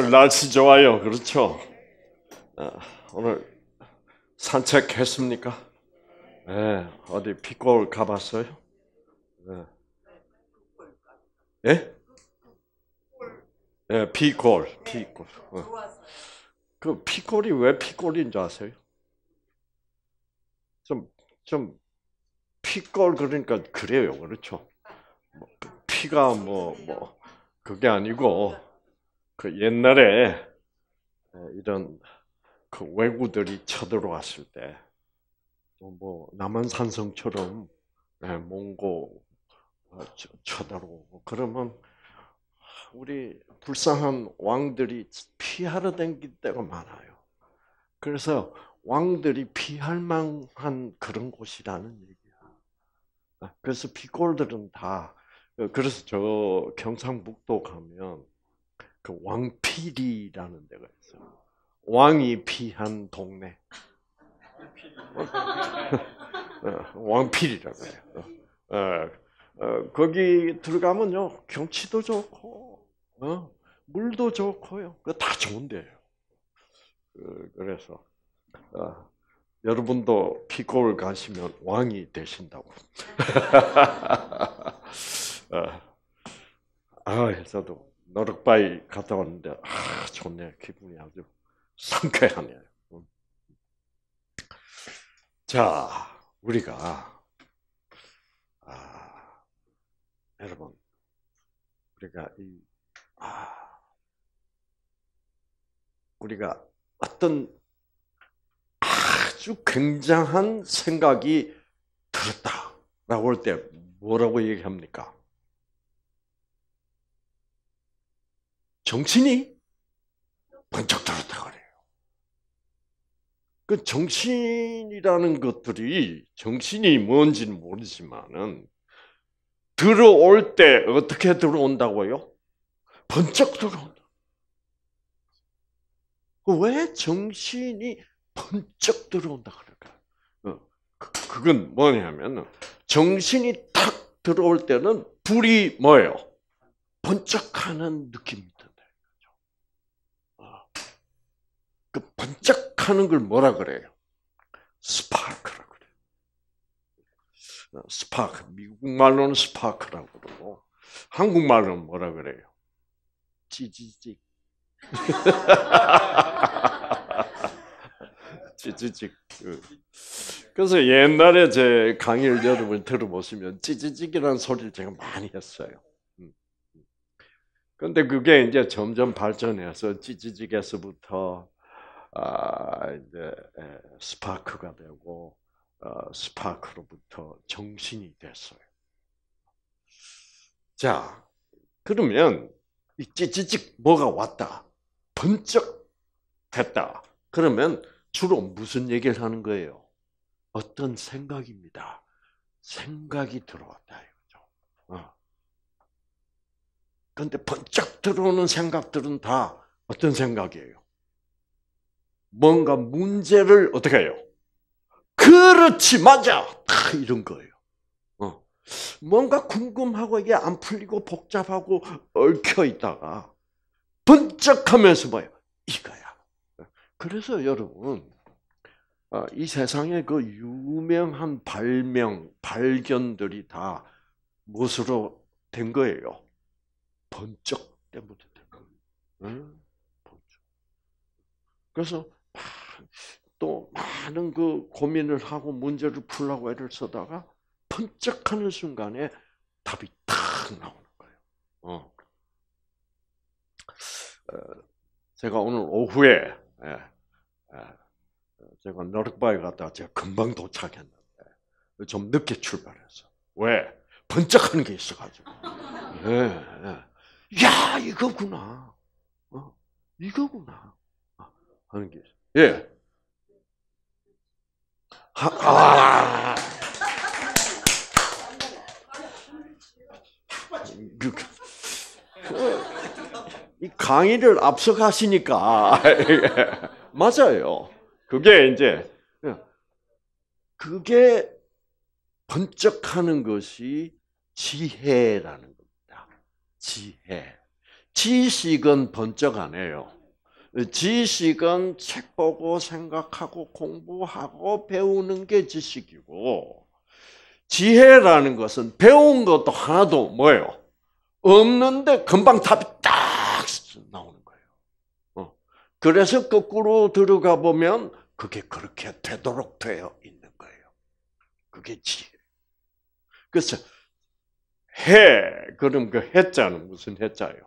오늘 날씨 좋아요. 그렇죠? 아, 오늘 산책했습니까? 네, 어디 피골 가봤어요? 예? 예? 예 네. 예, 피골, 피골. 그 피골이 왜 피골인지 아세요? 좀, 좀, 피골 그러니까 그래요. 그렇죠? 뭐, 피가 뭐, 뭐, 그게 아니고, 그 옛날에 이런 그 외구들이 쳐들어왔을 때, 어, 뭐 남한산성처럼 몽고 어, 쳐들어오고 그러면 우리 불쌍한 왕들이 피하러 댕길 때가 많아요. 그래서 왕들이 피할 만한 그런 곳이라는 얘기야. 그래서 피골들은 다 어, 그래서 저 경상북도 가면 그 왕피리라는 데가 있어요. 왕이 피한 동네. 어, 왕필이라고 해요. 어, 어, 거기 들어가면요 경치도 좋고 어? 물도 좋고요 다 좋은데요. 그, 그래서 어, 여러분도 피골 가시면 왕이 되신다고. 어, 아, 저도 노력바이 갔다 왔는데 아 좋네 기분이 아주 상쾌하네요. 음. 자 우리가 아, 여러분 우리가 이 아, 우리가 어떤 아주 굉장한 생각이 들었다라고 할 때 뭐라고 얘기합니까? 정신이 번쩍 들었다 그래요. 그 정신이라는 것들이 정신이 뭔지는 모르지만은 들어올 때 어떻게 들어온다고요? 번쩍 들어온다. 왜 정신이 번쩍 들어온다 그럴까? 어, 그, 그건 뭐냐면 정신이 탁 들어올 때는 불이 뭐예요? 번쩍하는 느낌이 반짝하는 걸 뭐라 그래요? 스파크라고 그래요. 스파크. 미국 말로는 스파크라고 그러고 한국 말로는 뭐라 그래요? 찌찌찌. 찌찌찌. 그래서 옛날에 제 강의를 여러분 들어보시면 찌찌찌이라는 소리를 제가 많이 했어요. 음. 근데 그게 이제 점점 발전해서 찌찌찌에서부터 아, 이제 예, 스파크가 되고 어, 스파크로부터 정신이 됐어요. 자, 그러면 이 찌찌찌 뭐가 왔다, 번쩍 했다. 그러면 주로 무슨 얘기를 하는 거예요? 어떤 생각입니다. 생각이 들어왔다 이거죠. 어. 근데 번쩍 들어오는 생각들은 다 어떤 생각이에요? 뭔가 문제를 어떻게 해요? 그렇지 맞아 다 이런 거예요. 어. 뭔가 궁금하고 이게 안 풀리고 복잡하고 얽혀 있다가 번쩍하면서 봐요 이거야. 그래서 여러분 아, 이 세상의 그 유명한 발명 발견들이 다 무엇으로 된 거예요? 번쩍 때문에 된 거예요. 응? 번쩍. 그래서 또 많은 그 고민을 하고 문제를 풀라고 애를 쓰다가 번쩍하는 순간에 답이 탁 나오는 거예요. 어. 어 제가 오늘 오후에 예, 예, 제가 너럭바에 갔다가 제가 금방 도착했는데 좀 늦게 출발했어. 왜? 번쩍하는 게 있어가지고. 예, 예. 야 이거구나. 어, 이거구나. 어, 하는 게 있어. 예. 하, 아. 이 강의를 앞서가시니까 맞아요. 그게 이제 그게 번쩍하는 것이 지혜라는 겁니다. 지혜. 지식은 번쩍 하네요 지식은 책 보고 생각하고 공부하고 배우는 게 지식이고 지혜라는 것은 배운 것도 하나도 뭐예요? 없는데 금방 답이 딱 나오는 거예요. 어. 그래서 거꾸로 들어가 보면 그게 그렇게 되도록 되어 있는 거예요. 그게 지혜. 그래서 해 그럼 그 해자는 무슨 해자예요?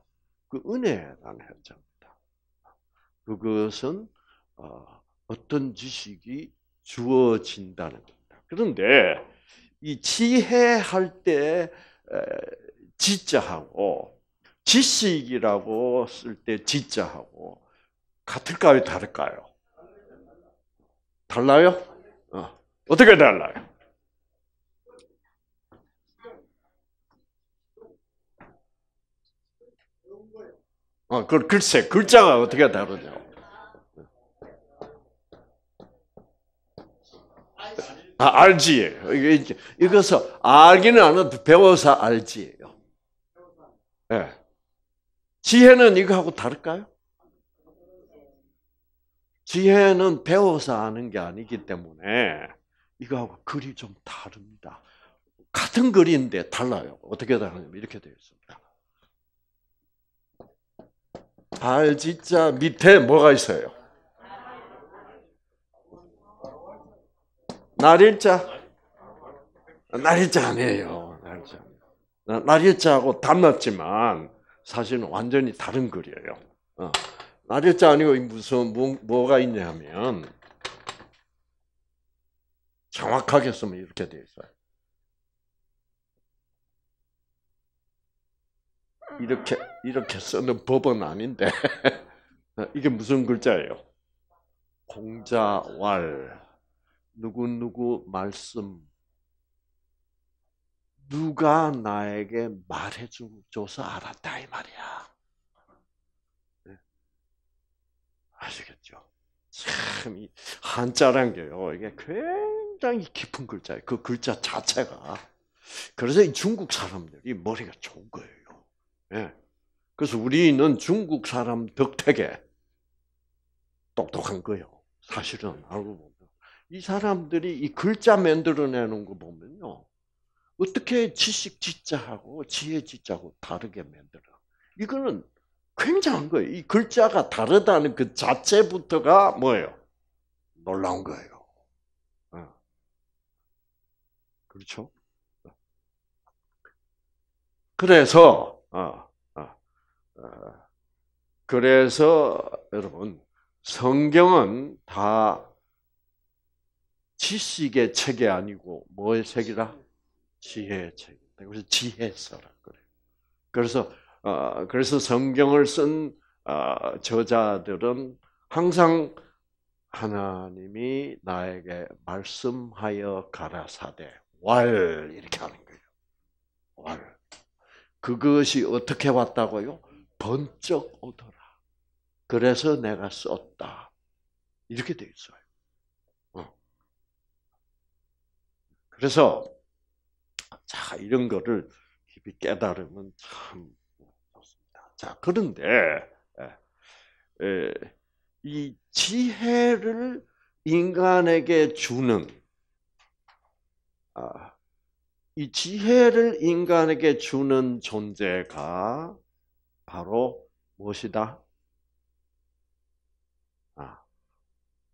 그 은혜라는 해자. 그것은 어, 어떤 지식이 주어진다는 겁니다. 그런데 이 지혜할 때 지자하고 지식이라고 쓸 때 지자하고 같을까요, 다를까요? 달라요? 어. 떻게 달라요? 어, 그 글쎄 글자가 어떻게 다르냐? 아, 알지. 이것은 알기는 아는데 배워서 알지예요. 예. 네. 지혜는 이거하고 다를까요? 지혜는 배워서 아는 게 아니기 때문에 이거하고 글이 좀 다릅니다. 같은 글인데 달라요. 어떻게 다르냐면 이렇게 되어 있습니다. 발 진짜 밑에 뭐가 있어요? 날일자? 날일자 아니에요. 날일자. 날일자하고 닮았지만 사실은 완전히 다른 글이에요. 어. 날일자 아니고 무슨 뭐, 뭐가 있냐면 정확하게 쓰면 이렇게 돼 있어요. 이렇게 이렇게 쓰는 법은 아닌데 이게 무슨 글자예요? 공자왈 누구 누구 말씀 누가 나에게 말해줘서 알았다 이 말이야. 네. 아시겠죠? 참 이 한자란 게요 이게 굉장히 깊은 글자예요. 그 글자 자체가 그래서 이 중국 사람들이 머리가 좋은 거예요. 예. 그래서 우리는 중국 사람 덕택에 똑똑한 거예요. 사실은 알고 보면 이 사람들이 이 글자 만들어내는 거 보면요. 어떻게 지식 지자하고 지혜 지자고 다르게 만들어. 이거는 굉장한 거예요. 이 글자가 다르다는 그 자체부터가 뭐예요? 놀라운 거예요. 예. 그렇죠? 예. 그래서 아, 아, 아. 그래서 여러분 성경은 다 지식의 책이 아니고 뭐의 책이라? 지혜의 책. 그래서 지혜서라 그래. 그래서 어, 그래서 성경을 쓴 어, 저자들은 항상 하나님이 나에게 말씀하여 가라사대 왈 이렇게 하는 거예요. 왈. 그것이 어떻게 왔다고요? 번쩍 오더라. 그래서 내가 썼다. 이렇게 돼 있어요. 어. 그래서 자 이런 거를 깊이 깨달으면 참 좋습니다. 자 그런데 예, 예, 이 지혜를 인간에게 주는 아, 이 지혜를 인간에게 주는 존재가 바로 무엇이다? 아,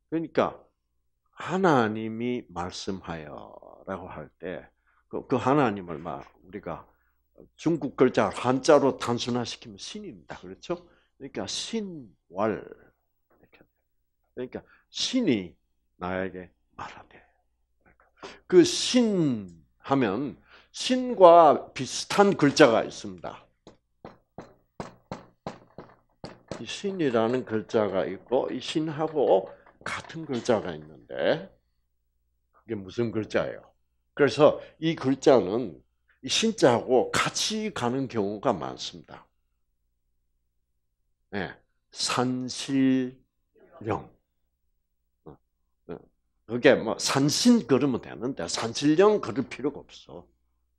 그러니까 하나님이 말씀하여라고 할 때그 그 하나님을 말 우리가 중국 글자 한자로 단순화시키면 신입니다. 그렇죠? 그러니까 신왈 이렇게 그러니까 신이 나에게 말하되 그신 하면 신과 비슷한 글자가 있습니다. 이 신이라는 글자가 있고 이 신하고 같은 글자가 있는데 그게 무슨 글자예요? 그래서 이 글자는 이 신자하고 같이 가는 경우가 많습니다. 네. 산실령 그게 뭐 산신 걸으면 되는데 산신령 걸을 필요가 없어.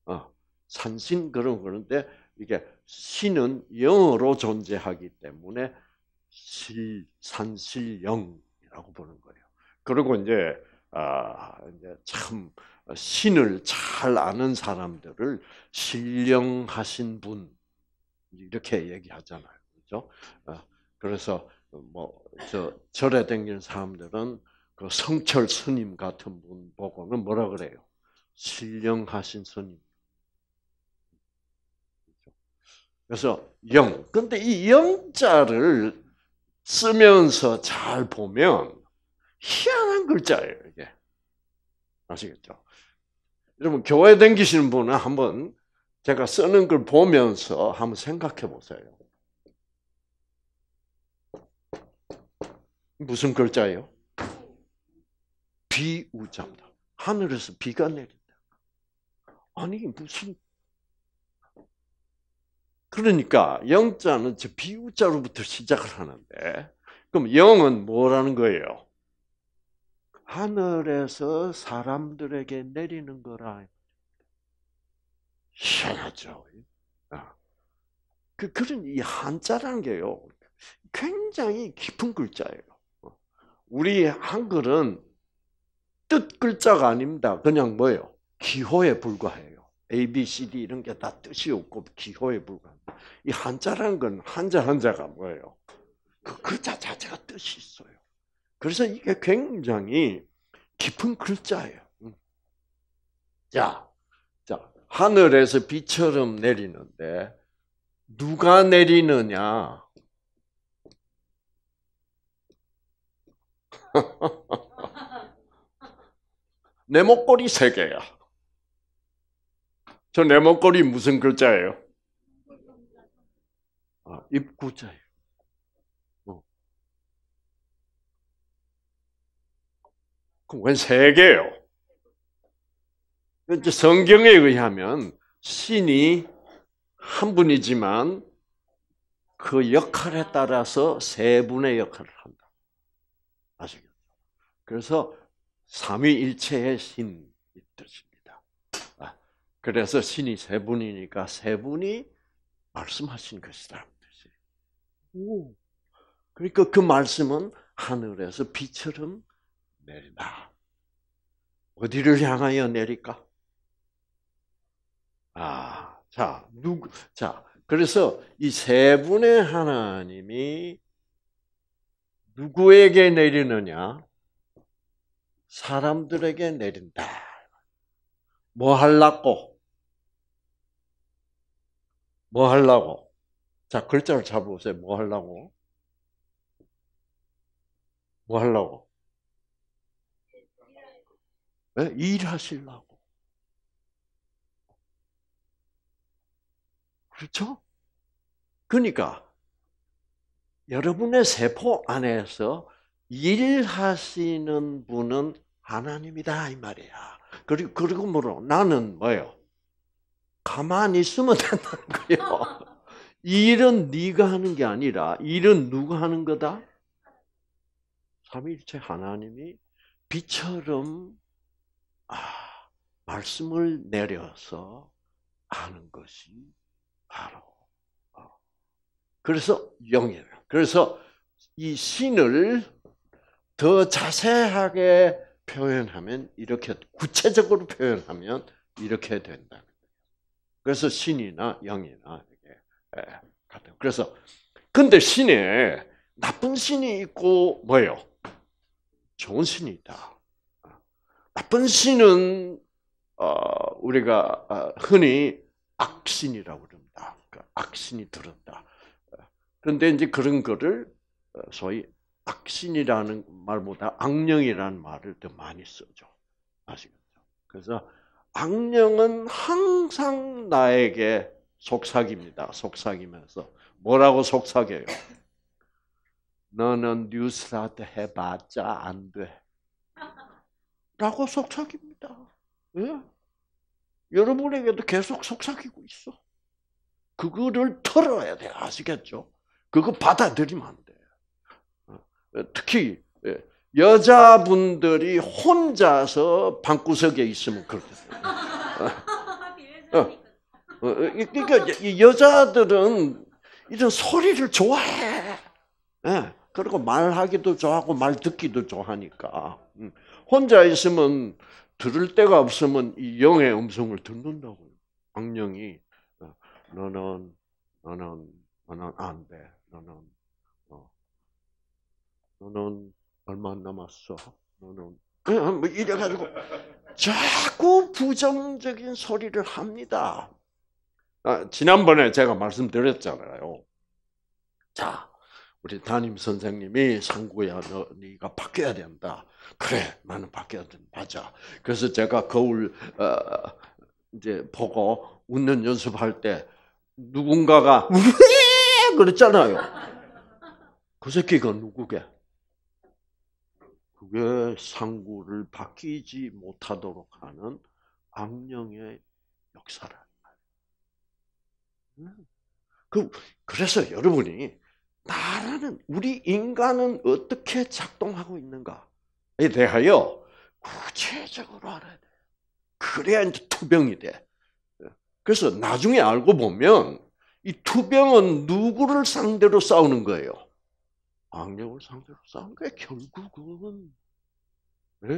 어, 산신 걸음 그런데 이게 신은 영으로 존재하기 때문에 시 산신령이라고 보는 거예요. 그리고 이제 아 이제 참 신을 잘 아는 사람들을 신령하신 분 이렇게 얘기하잖아요, 그렇죠? 그래서 뭐 저 절에 댕기는 사람들은 그 성철 스님 같은 분 보고는 뭐라 그래요? 신령하신 스님. 그래서 영. 근데 이 영자를 쓰면서 잘 보면 희한한 글자예요, 이게. 아시겠죠? 여러분, 교회 댕기시는 분은 한번 제가 쓰는 걸 보면서 한번 생각해 보세요. 무슨 글자예요? 비우자다. 하늘에서 비가 내린다. 아니 무슨 그러니까 영자는 저 비우자로부터 시작을 하는데 그럼 영은 뭐라는 거예요? 하늘에서 사람들에게 내리는 거라. 희한하죠. 아. 그, 그런 이 한자라는 게요, 굉장히 깊은 글자예요. 우리 한글은 뜻 글자가 아닙니다. 그냥 뭐예요? 기호에 불과해요. A, B, C, D 이런 게 다 뜻이 없고 기호에 불과합니다. 이 한자라는 건 한자 한자가 뭐예요? 그 글자 자체가 뜻이 있어요. 그래서 이게 굉장히 깊은 글자예요. 음. 자, 자 하늘에서 비처럼 내리는데 누가 내리느냐? 내 목걸이 세 개야. 저 내 목걸이 무슨 글자예요? 아, 입구자예요. 어. 그럼 웬세 개요 이제 성경에 의하면 신이 한 분이지만 그 역할에 따라서 세 분의 역할을 한다. 아시겠죠? 그래서 삼위일체의 신이 뜻입니다. 아, 그래서 신이 세 분이니까 세 분이 말씀하신 것이다. 오. 그러니까 그 말씀은 하늘에서 비처럼 내리다. 어디를 향하여 내릴까? 아, 자, 누구, 자, 그래서 이 세 분의 하나님이 누구에게 내리느냐? 사람들에게 내린다. 뭐 할라고? 뭐 할라고? 자, 글자를 잡아보세요. 뭐 할라고? 뭐 할라고? 네? 일하실라고. 그렇죠? 그러니까 여러분의 세포 안에서 일하시는 분은 하나님이다 이 말이야. 그리고 그리고 뭐로 나는 뭐요? 가만히 있으면 된다는 거예요. 일은 네가 하는 게 아니라 일은 누가 하는 거다? 삼위일체 하나님이 비처럼 아, 말씀을 내려서 하는 것이 바로 그래서 영이에요. 그래서 이 신을 더 자세하게 표현하면 이렇게 구체적으로 표현하면 이렇게 된다 그래서 신이나 영이나 이게 예, 같은. 그래서 근데 신에 나쁜 신이 있고 뭐요 좋은 신이 있다. 나쁜 신은 어, 우리가 어, 흔히 악신이라고 그니다 그 악신이 들었다. 그런데 이제 그런 거를 어, 소위 악신이라는 말보다 악령이라는 말을 더 많이 쓰죠. 아시겠죠? 그래서 악령은 항상 나에게 속삭입니다. 속삭이면서 뭐라고 속삭여요? 너는 뉴스라도 해봤자 안 돼. 라고 속삭입니다. 예? 여러분에게도 계속 속삭이고 있어. 그거를 털어야 돼. 아시겠죠? 그거 받아들이면 안 돼. 예, 특히 예, 여자분들이 혼자서 방구석에 있으면 그렇겠어요. 어. 어, 어, 그러니까 여자들은 이런 소리를 좋아해. 예, 그리고 말하기도 좋아하고 말 듣기도 좋아하니까 음, 혼자 있으면 들을 데가 없으면 이 영의 음성을 듣는다고요. 악령이 너는 너는 너는 안 돼. 너는 너는 얼마 안 남았어. 너는 뭐 이래가지고 자꾸 부정적인 소리를 합니다. 아, 지난번에 제가 말씀드렸잖아요. 자, 우리 담임 선생님이 상구야, 너 네가 바뀌어야 된다. 그래, 나는 바뀌어야 된다. 맞아. 그래서 제가 거울 어, 이제 보고 웃는 연습할 때 누군가가 왜 예! 그랬잖아요. 그 새끼가 누구게? 그게 상구를 바뀌지 못하도록 하는 악령의 역사라. 음. 그 그래서 여러분이 나라는 우리 인간은 어떻게 작동하고 있는가에 대하여 구체적으로 알아야 돼. 요 그래야 이제 투병이 돼. 그래서 나중에 알고 보면 이 투병은 누구를 상대로 싸우는 거예요? 악령을 상대로 싸운 게 결국은 네.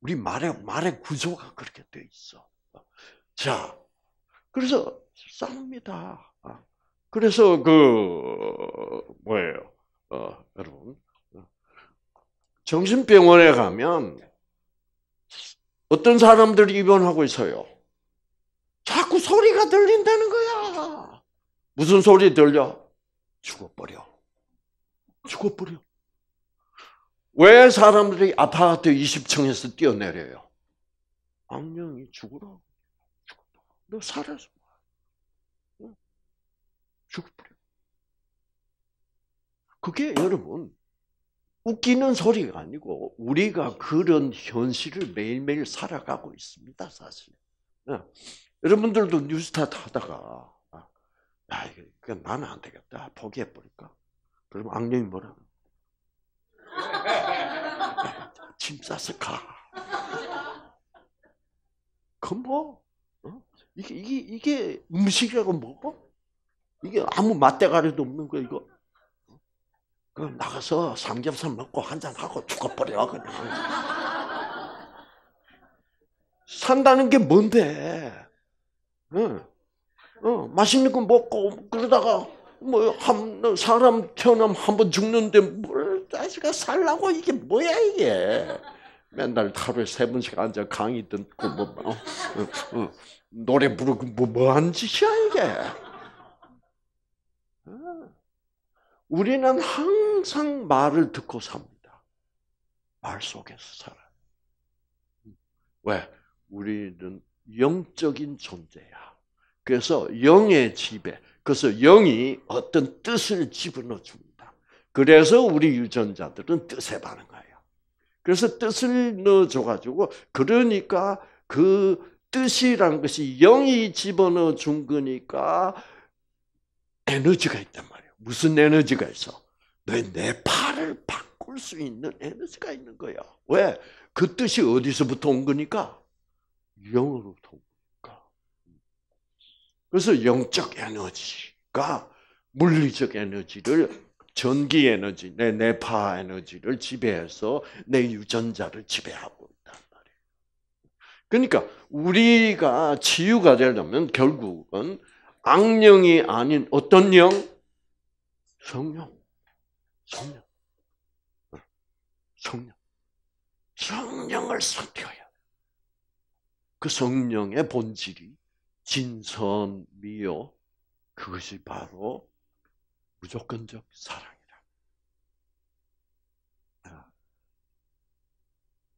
우리 말의 말의 구조가 그렇게 돼 있어. 자, 그래서 싸웁니다. 그래서 그 뭐예요, 어, 여러분? 정신병원에 가면 어떤 사람들이 입원하고 있어요. 자꾸 소리가 들린다는 거야. 무슨 소리 들려? 죽어버려. 죽어버려. 왜 사람들이 아파트 20층에서 뛰어내려요? 악령이 죽으라. 너 살아서. 죽어버려. 그게 여러분, 웃기는 소리가 아니고, 우리가 그런 현실을 매일매일 살아가고 있습니다, 사실. 여러분들도 뉴스타트 하다가, 아, 야, 이거, 나는 안 되겠다. 포기해버릴까? 그럼 악령이 뭐라? 짐 싸서 가. 그 뭐? 어? 이게 이게 이게 음식이라고 먹어? 뭐, 뭐? 이게 아무 맛대가리도 없는 거 이거. 그 나가서 삼겹살 먹고 한잔 하고 죽어버려 그냥. 산다는 게 뭔데? 응. 어, 맛있는 거 먹고 그러다가 뭐, 한, 사람 태어나면 한번 죽는데 뭘 자식아 살라고 이게 뭐야 이게. 맨날 하루에 세 번씩 앉아 강의 듣고 뭐, 어, 어, 어, 노래 부르고 뭐, 뭐한 짓이야 이게. 어. 우리는 항상 말을 듣고 삽니다. 말 속에서 살아. 왜? 우리는 영적인 존재야. 그래서 영의 지배, 그래서 영이 어떤 뜻을 집어넣어 줍니다. 그래서 우리 유전자들은 뜻에 반응 거요 그래서 뜻을 넣어줘가지고 그러니까 그 뜻이란 것이 영이 집어넣어 준 거니까 에너지가 있단 말이에요. 무슨 에너지가 있어? 내 팔을 바꿀 수 있는 에너지가 있는 거야. 왜? 그 뜻이 어디서부터 온 거니까? 영으로부터 온 거야. 그래서 영적 에너지가 물리적 에너지를 전기 에너지, 내 내파 에너지를 지배해서 내 유전자를 지배하고 있단 말이에요. 그러니까 우리가 치유가 되려면 결국은 악령이 아닌 어떤 영? 성령. 성령. 성령. 성령을 섬겨야 그 성령의 본질이 진선미요. 그것이 바로 무조건적 사랑이다 아.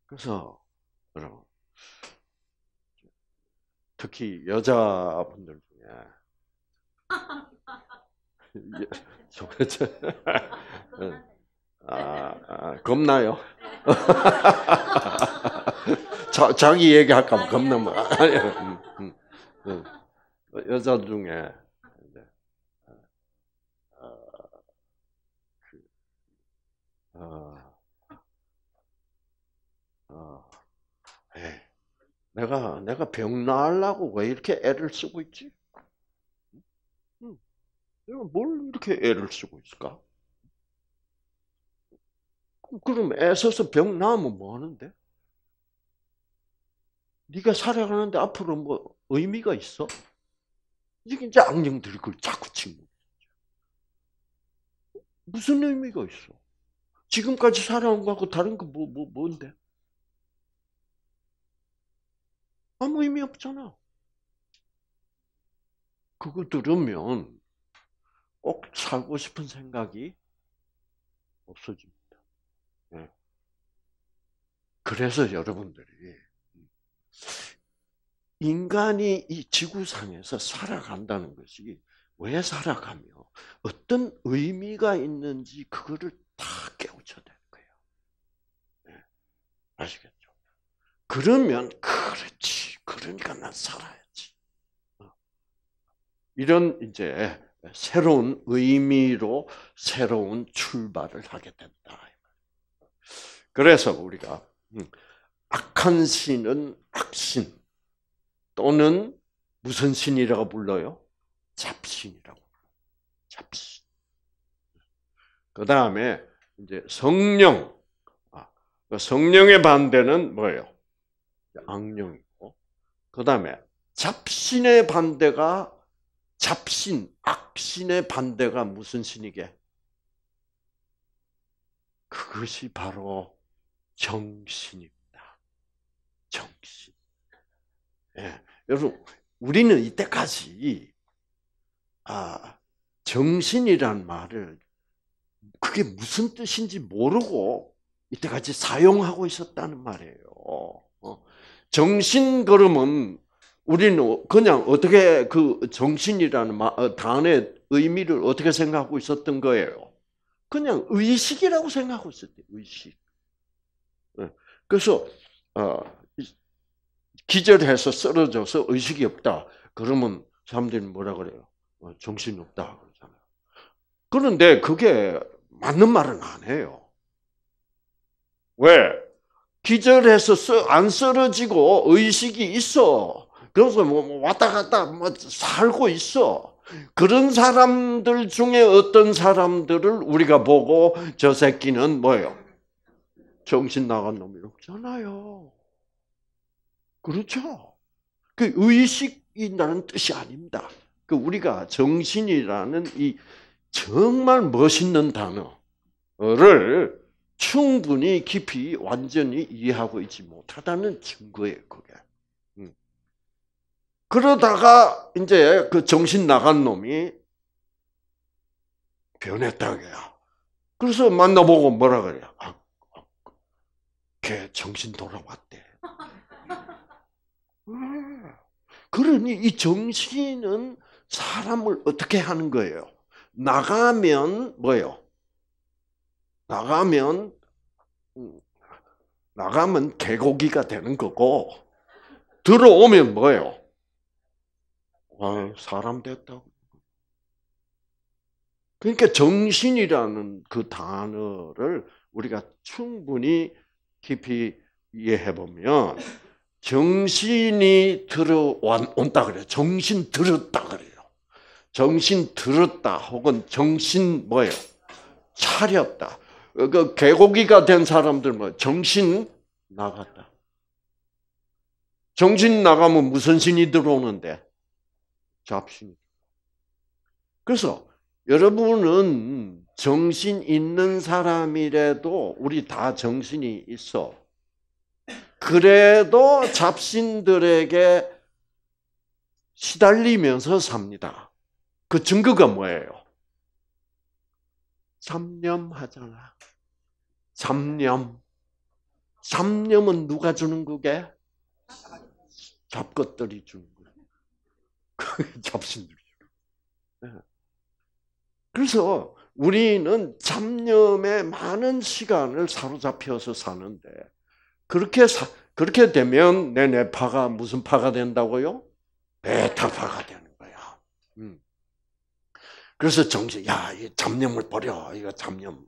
그래서 여러분 특히 여자분들 중에 소개자 예, 아, 아, 겁나요? 자, 자기 얘기할까 봐 겁나 뭐. 뭐. 음. 여자 들 중에 어, 어, 그, 어, 어 에이, 내가 내가 병 나으려고 왜 이렇게 애를 쓰고 있지? 응. 내가 뭘 이렇게 애를 쓰고 있을까? 그럼 애써서 병 나면 뭐 하는데? 네가 살아가는데 앞으로 뭐 의미가 있어? 이게 이제 악령 들이걸 자꾸 치는 거예 무슨 의미가 있어? 지금까지 살아온 거하고 다른 거 뭐, 뭐, 뭔데? 아무 의미 없잖아. 그걸 들으면 꼭 살고 싶은 생각이 없어집니다. 네. 그래서 여러분들이 인간이 이 지구상에서 살아간다는 것이 왜 살아가며 어떤 의미가 있는지 그거를 다 깨우쳐야 될 거예요. 네. 아시겠죠? 그러면 그렇지. 그러니까 난 살아야지. 어. 이런 이제 새로운 의미로 새로운 출발을 하게 된다. 그래서 우리가 음, 악한 신은 악신. 또는 무슨 신이라고 불러요? 잡신이라고 불러요. 잡신. 그 다음에 이제 성령. 아, 그 성령의 반대는 뭐예요? 악령이고. 그 다음에 잡신의 반대가 잡신, 악신의 반대가 무슨 신이게? 그것이 바로 정신이고 예. 여러분, 우리는 이때까지 아, 정신이란 말을 그게 무슨 뜻인지 모르고 이때까지 사용하고 있었다는 말이에요. 어. 정신 걸음은 우리는 어, 그냥 어떻게 그 정신이라는 어, 단의 의미를 어떻게 생각하고 있었던 거예요? 그냥 의식이라고 생각하고 있었대 요 의식. 예. 그래서 어, 기절해서 쓰러져서 의식이 없다. 그러면 사람들이 뭐라 그래요? 어, 정신이 없다. 그러잖아요. 그런데 그게 맞는 말은 안 해요. 왜? 기절해서 쓰, 안 쓰러지고 의식이 있어. 그래서 뭐, 뭐 왔다 갔다 뭐 살고 있어. 그런 사람들 중에 어떤 사람들을 우리가 보고 저 새끼는 뭐예요? 정신 나간 놈이 없잖아요. 그렇죠. 그 의식이라는 뜻이 아닙니다. 그 우리가 정신이라는 이 정말 멋있는 단어를 충분히 깊이 완전히 이해하고 있지 못하다는 증거예요, 그게. 음. 그러다가 이제 그 정신 나간 놈이 변했다고요. 그래서 만나보고 뭐라 그래요? 아, 아 걔 정신 돌아왔대. 그러니 이 정신은 사람을 어떻게 하는 거예요? 나가면 뭐요? 나가면 음, 나가면 개고기가 되는 거고 들어오면 뭐예요? 아, 사람 됐다고. 그러니까 정신이라는 그 단어를 우리가 충분히 깊이 이해해 보면 정신이 들어온다 그래요. 정신 들었다 그래요. 정신 들었다 혹은 정신 뭐예요? 차렸다. 그 개고기가 된 사람들 뭐 정신 나갔다. 정신 나가면 무슨 신이 들어오는데? 잡신. 그래서 여러분은 정신 있는 사람이라도 우리 다 정신이 있어. 그래도 잡신들에게 시달리면서 삽니다. 그 증거가 뭐예요? 삼념하잖아. 삼념. 삼념은 누가 주는 그게? 잡것들이 주는 거예요. 잡신들이. 네. 그래서 우리는 잡념에 많은 시간을 사로잡혀서 사는데 그렇게 사, 그렇게 되면 내 뇌파가 무슨 파가 된다고요? 베타파가 되는 거야. 음. 그래서 정신, 야, 이 잡념을 버려. 이거 잡념.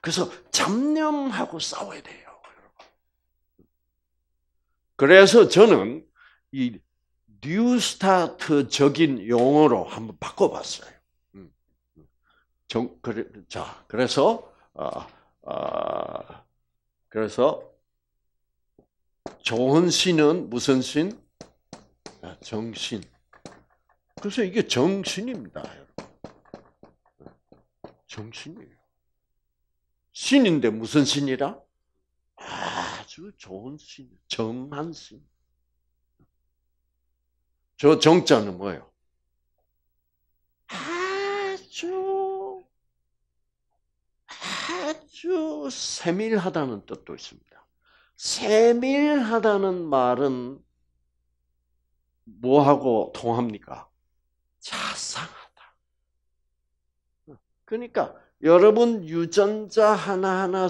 그래서 잡념하고 싸워야 돼요. 그래서 저는 이 뉴스타트적인 용어로 한번 바꿔봤어요. 음. 정, 그래, 자, 그래서, 아, 아, 그래서 좋은 신은 무슨 신? 아, 정신. 그래서 이게 정신입니다, 여러분. 정신이에요. 신인데 무슨 신이라? 아주 좋은 신, 정한 신. 저 정자는 뭐예요? 아주 아주 세밀하다는 뜻도 있습니다. 세밀하다는 말은 뭐하고 통합니까? 자상하다. 그러니까 여러분 유전자 하나하나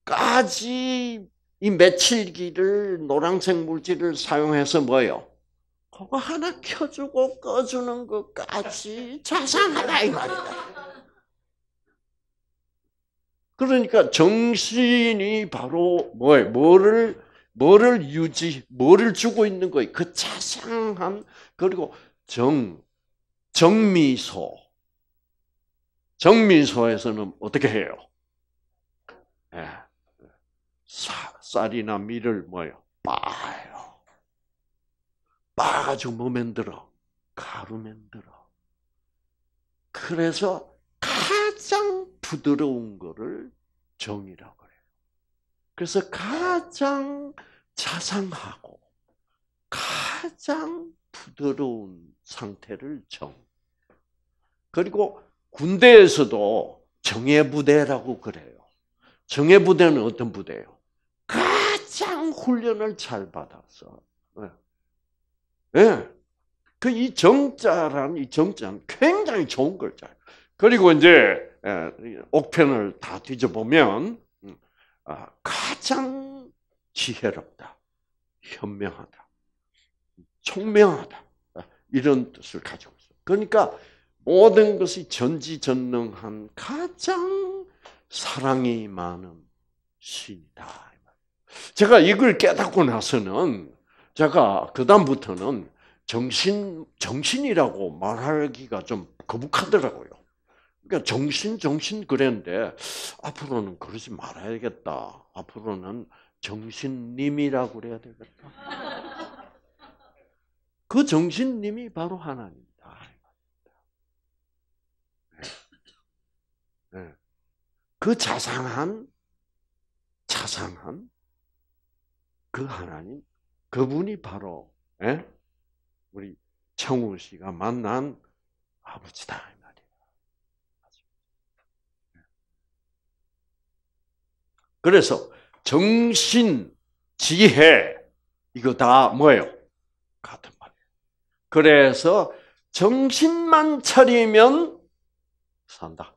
스위치까지 이 며칠기를 노란색 물질을 사용해서 뭐요? 그거 하나 켜주고 꺼주는 것까지 자상하다 이 말이다. 그러니까 정신이 바로 뭐예 뭐를 뭐를 유지, 뭐를 주고 있는 거예요. 그 자상함 그리고 정 정미소. 정미소에서는 어떻게 해요? 예. 쌀이나 밀을 뭐요? 빻아요. 빻아가지고 뭐 만들어? 가루 만들어. 그래서 가장 부드러운 거를 정이라고 그래요. 그래서 가장 자상하고 가장 부드러운 상태를 정. 그리고 군대에서도 정예 부대라고 그래요. 정예 부대는 어떤 부대예요? 가장 훈련을 잘 받아서. 예. 네. 예. 그이 정자라는 이 정자는 굉장히 좋은 글자예요. 그리고 이제 예, 옥편을 다 뒤져보면 음, 아, 가장 지혜롭다, 현명하다, 총명하다 아, 이런 뜻을 가지고 있어. 요 그러니까 모든 것이 전지전능한 가장 사랑이 많은 신이다. 제가 이걸 깨닫고 나서는 제가 그 다음부터는 정신 정신이라고 말하기가 좀 거북하더라고요. 그러니까 정신 정신 그랬는데 앞으로는 그러지 말아야겠다. 앞으로는 정신님이라고 그래야 되겠다. 그 정신님이 바로 하나님이다. 아, 네. 네. 그 자상한 자상한 그 하나님 그분이 바로 예? 우리 청우 씨가 만난 아버지다. 그래서 정신, 지혜 이거 다 뭐예요? 같은 말이에요. 그래서 정신만 차리면 산다.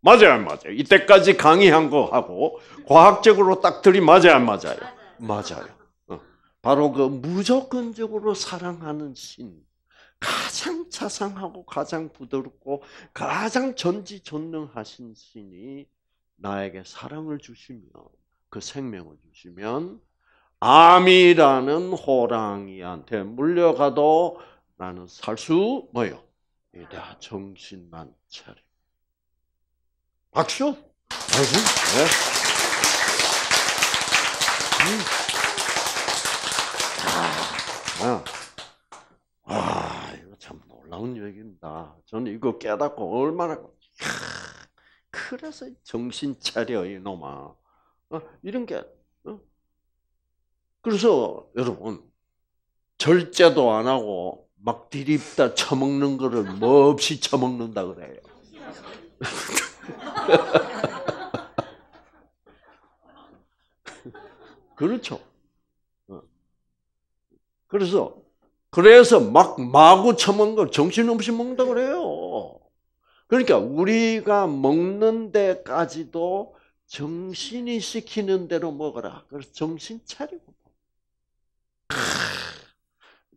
맞아요, 맞아요. 이때까지 강의한 거 하고 과학적으로 딱 들이 맞아요, 맞아요, 맞아요. 맞아요. 어. 바로 그 무조건적으로 사랑하는 신. 가장 자상하고 가장 부드럽고 가장 전지전능하신 신이 나에게 사랑을 주시면 그 생명을 주시면 암이라는 호랑이한테 물려가도 나는 살 수 뭐요? 이다 정신만 차려. 박수. 박수. 네. 음. 아, 아. 나온 얘기입니다. 저는 이거 깨닫고 얼마나 그래서 정신 차려 이놈아 어, 이런 게 어? 그래서 여러분 절제도 안 하고 막 디립다 처먹는 거를 몹시 뭐 처먹는다 그래요. 그렇죠. 어. 그래서 그래서 막 마구 처먹는 걸 정신없이 먹는다 그래요. 그러니까 우리가 먹는 데까지도 정신이 시키는 대로 먹어라. 그래서 정신 차리고.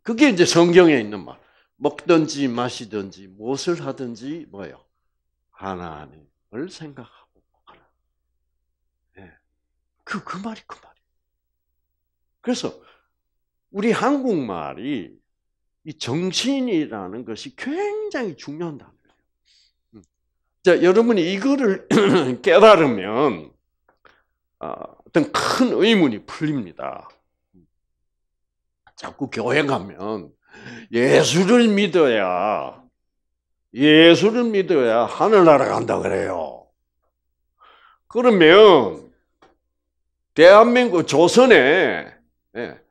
그게 이제 성경에 있는 말. 먹든지 마시든지 무엇을 하든지 뭐예요? 하나님을 생각하고 먹어라. 네. 그, 그 말이 그 말이에요. 그래서 우리 한국말이 이 정신이라는 것이 굉장히 중요한 단어 음. 자, 여러분이 이거를 깨달으면 아, 어떤 큰 의문이 풀립니다. 자꾸 교회 가면 예수를 믿어야 예수를 믿어야 하늘나라 간다 그래요. 그러면 대한민국 조선에 예,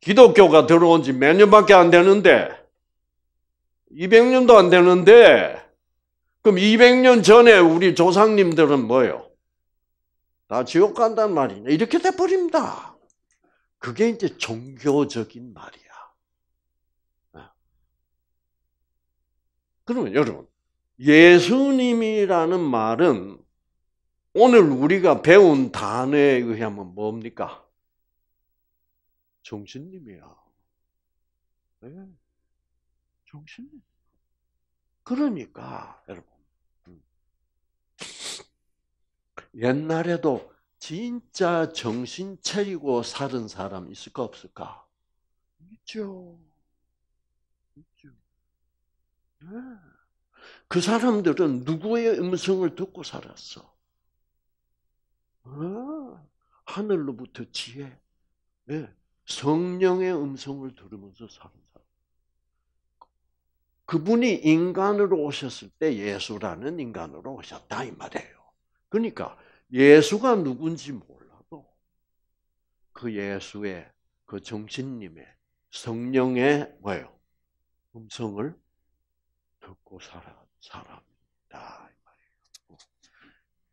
기독교가 들어온 지 몇 년밖에 안 되는데, 200년도 안 되는데, 그럼 200년 전에 우리 조상님들은 뭐요? 예다 지옥 간단 말이냐. 이렇게 돼버립니다. 그게 이제 종교적인 말이야. 네. 그러면 여러분, 예수님이라는 말은 오늘 우리가 배운 단어에 의하면 뭡니까? 정신님이야. 네? 정신님. 그러니까 여러분 음. 옛날에도 진짜 정신 차리고 살은 사람 있을까 없을까? 있죠. 있죠. 네. 그 사람들은 누구의 음성을 듣고 살았어? 아, 하늘로부터 지혜, 네. 성령의 음성을 들으면서 사는 사람. 그분이 인간으로 오셨을 때 예수라는 인간으로 오셨다 이 말이에요. 그러니까 예수가 누군지 몰라도 그 예수의 그 정신님의 성령의 뭐예요? 음성을 듣고 살아 사람.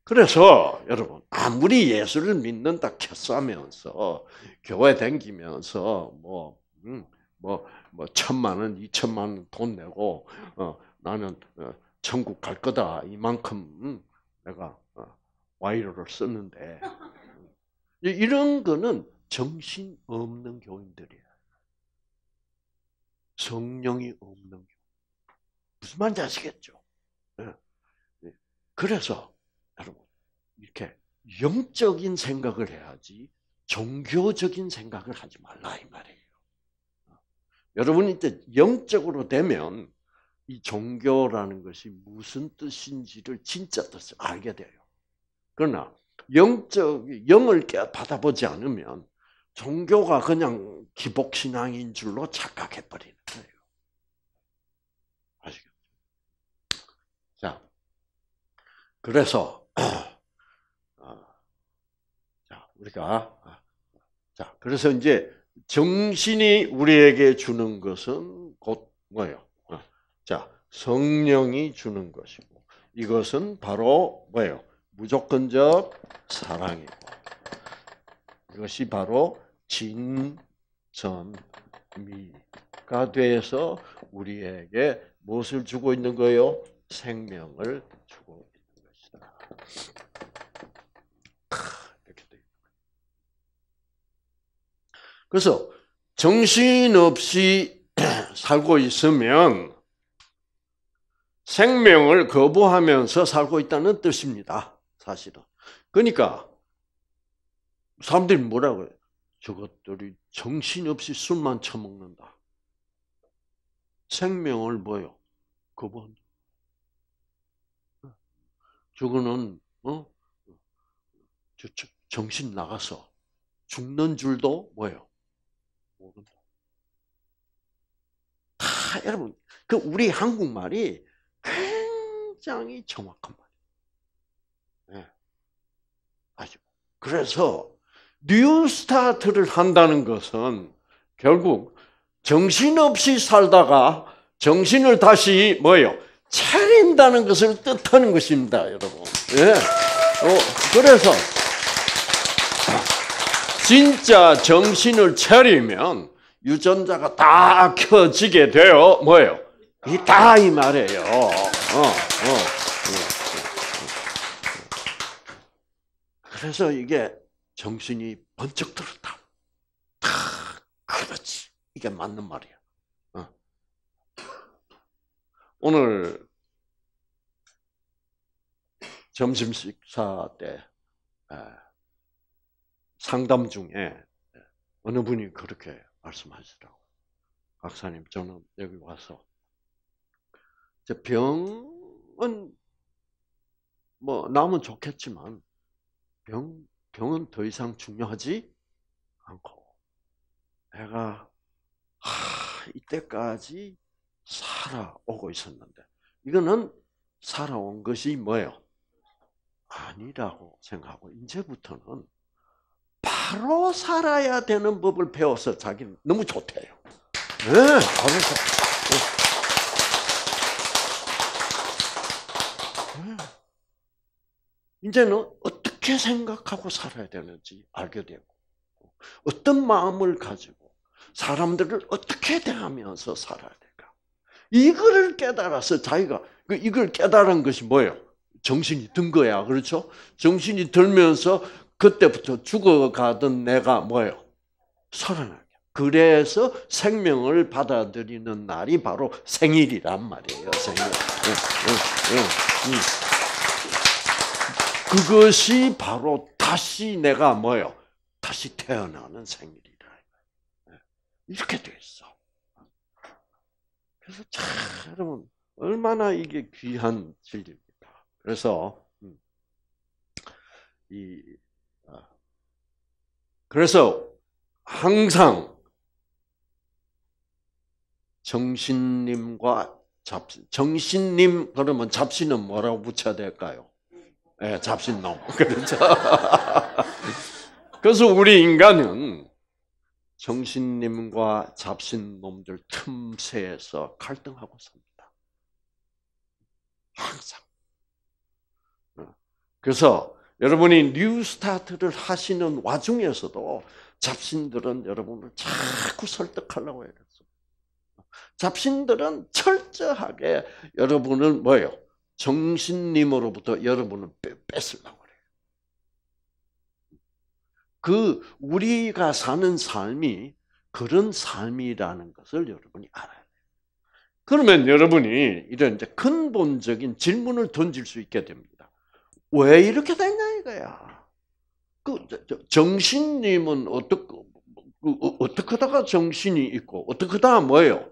그래서 여러분 아무리 예수를 믿는다 캐스하면서 교회 댕기면서 뭐뭐뭐 음, 뭐, 뭐 천만 원, 이천만 원 돈 내고 어, 나는 어, 천국 갈 거다 이만큼 음, 내가 어, 와이로를 쓰는데 이런 거는 정신 없는 교인들이야. 성령이 없는 교인. 무슨 말인지 아시겠죠? 예. 예. 그래서 여러분 이렇게 영적인 생각을 해야지 종교적인 생각을 하지 말라 이 말이에요. 여러분이 이 영적으로 되면 이 종교라는 것이 무슨 뜻인지를 진짜 뜻을 알게 돼요. 그러나 영적 영을 받아보지 않으면 종교가 그냥 기복 신앙인 줄로 착각해 버리는 거예요. 아시겠죠? 자, 그래서 아. 자, 우리가 아. 자, 그래서 이제 정신이 우리에게 주는 것은 곧 뭐예요? 아. 자, 성령이 주는 것이고 이것은 바로 뭐예요? 무조건적 사랑이고 이것이 바로 진선미가 돼서 우리에게 무엇을 주고 있는 거예요? 생명을 주고 그래서 정신없이 살고 있으면 생명을 거부하면서 살고 있다는 뜻입니다. 사실은. 그러니까 사람들이 뭐라고 해요? 저것들이 정신없이 술만 처먹는다. 생명을 뭐요? 그분. 저거는 어? 정신 나가서 죽는 줄도 뭐예요? 모른다. 아, 여러분, 그 우리 한국말이 굉장히 정확한 말이에요. 네. 그래서 뉴 스타트를 한다는 것은 결국 정신없이 살다가 정신을 다시 뭐예요? 차린다는 것을 뜻하는 것입니다, 여러분. 예. 네. 어, 그래서 진짜 정신을 차리면 유전자가 다 켜지게 돼요. 뭐예요? 이다이 말이에요. 어, 어, 어, 그래서 이게 정신이 번쩍 들었다. 다 그렇지. 이게 맞는 말이야. 오늘 점심 식사 때. 상담 중에 어느 분이 그렇게 말씀하시더라고. 박사님, 저는 여기 와서 병은 뭐 나면 좋겠지만 병 병은 더 이상 중요하지 않고 내가 하, 이때까지 살아오고 있었는데 이거는 살아온 것이 뭐예요? 아니라고 생각하고 이제부터는 바로 살아야 되는 법을 배워서 자기는 너무 좋대요. 네, 네, 네. 이제는 어떻게 생각하고 살아야 되는지 알게 되고 어떤 마음을 가지고 사람들을 어떻게 대하면서 살아야 될까 이거를 깨달아서 자기가 그 이걸 깨달은 것이 뭐예요? 정신이 든 거야, 그렇죠? 정신이 들면서 그때부터 죽어가던 내가 뭐예요? 살아나요. 그래서 생명을 받아들이는 날이 바로 생일이란 말이에요. 생일. 예, 예, 예. 음. 그것이 바로 다시 내가 뭐요? 다시 태어나는 생일이라. 이렇게 돼 있어. 그래서 참 여러분 얼마나 이게 귀한 진리입니다. 그래서 음, 이 그래서 항상 정신님과 잡신, 정신님 그러면 잡신은 뭐라고 붙여야 될까요? 예, 네, 잡신놈. 그렇죠? 그래서 우리 인간은 정신님과 잡신놈들 틈새에서 갈등하고 삽니다. 항상. 어. 그래서 여러분이 뉴 스타트를 하시는 와중에서도 잡신들은 여러분을 자꾸 설득하려고 해요. 잡신들은 철저하게 여러분을 뭐예요? 정신님으로부터 여러분을 뺏으려고 그래요. 그 우리가 사는 삶이 그런 삶이라는 것을 여러분이 알아야 돼요. 그러면 여러분이 이런 이제 근본적인 질문을 던질 수 있게 됩니다. 왜 이렇게 됐냐 이거야. 그 정신님은 어떻게 그, 어떻게다가 정신이 있고 어떻게다 뭐예요?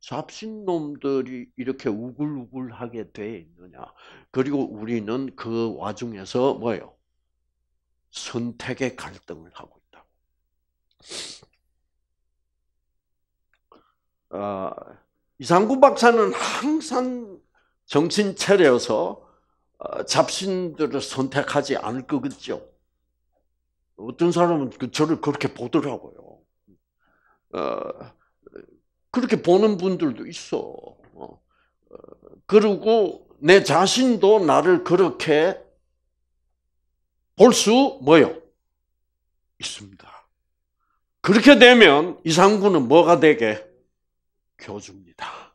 잡신 놈들이 이렇게 우글우글하게 돼 있느냐? 그리고 우리는 그 와중에서 뭐예요? 선택의 갈등을 하고 있다. 아, 이상구 박사는 항상 정신 차려서 어, 잡신들을 선택하지 않을 거겠죠. 어떤 사람은 그 저를 그렇게 보더라고요. 어, 그렇게 보는 분들도 있어. 어, 그리고 내 자신도 나를 그렇게 볼 수 뭐요? 있습니다. 그렇게 되면 이상구는 뭐가 되게? 교주입니다.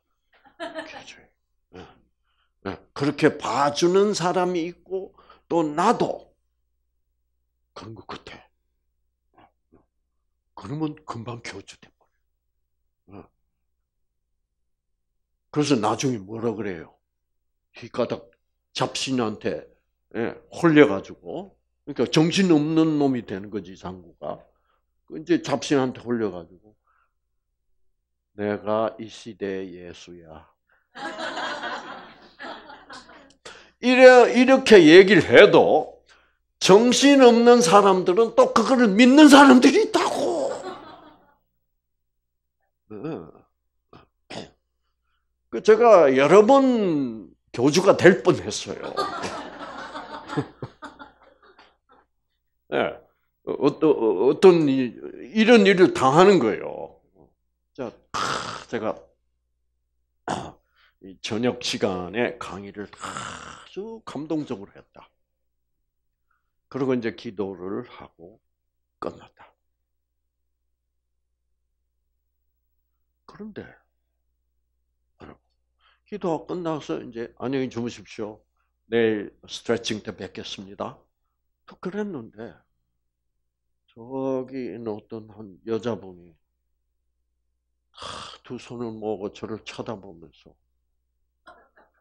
예, 그렇게 봐주는 사람이 있고 또 나도 그런 것 같아. 그러면 금방 교주돼 버려. 예. 그래서 나중에 뭐라 그래요? 희가닥 잡신한테 예, 홀려가지고 그러니까 정신 없는 놈이 되는 거지 장구가. 그 이제 잡신한테 홀려가지고 내가 이 시대의 예수야. 이래, 이렇게 얘기를 해도 정신 없는 사람들은 또 그거를 믿는 사람들이 있다고. 네. 그 제가 여러 번 교주가 될 뻔했어요. 네. 어, 어, 어, 어떤, 어떤 이런 일을 당하는 거예요. 자, 제가 저녁 시간에 강의를 아주 감동적으로 했다. 그리고 이제 기도를 하고 끝났다. 그런데 기도가 끝나서 이제 안녕히 주무십시오. 내일 스트레칭 때 뵙겠습니다. 또 그랬는데 저기 있는 어떤 한 여자분이 두 손을 모으고 저를 쳐다보면서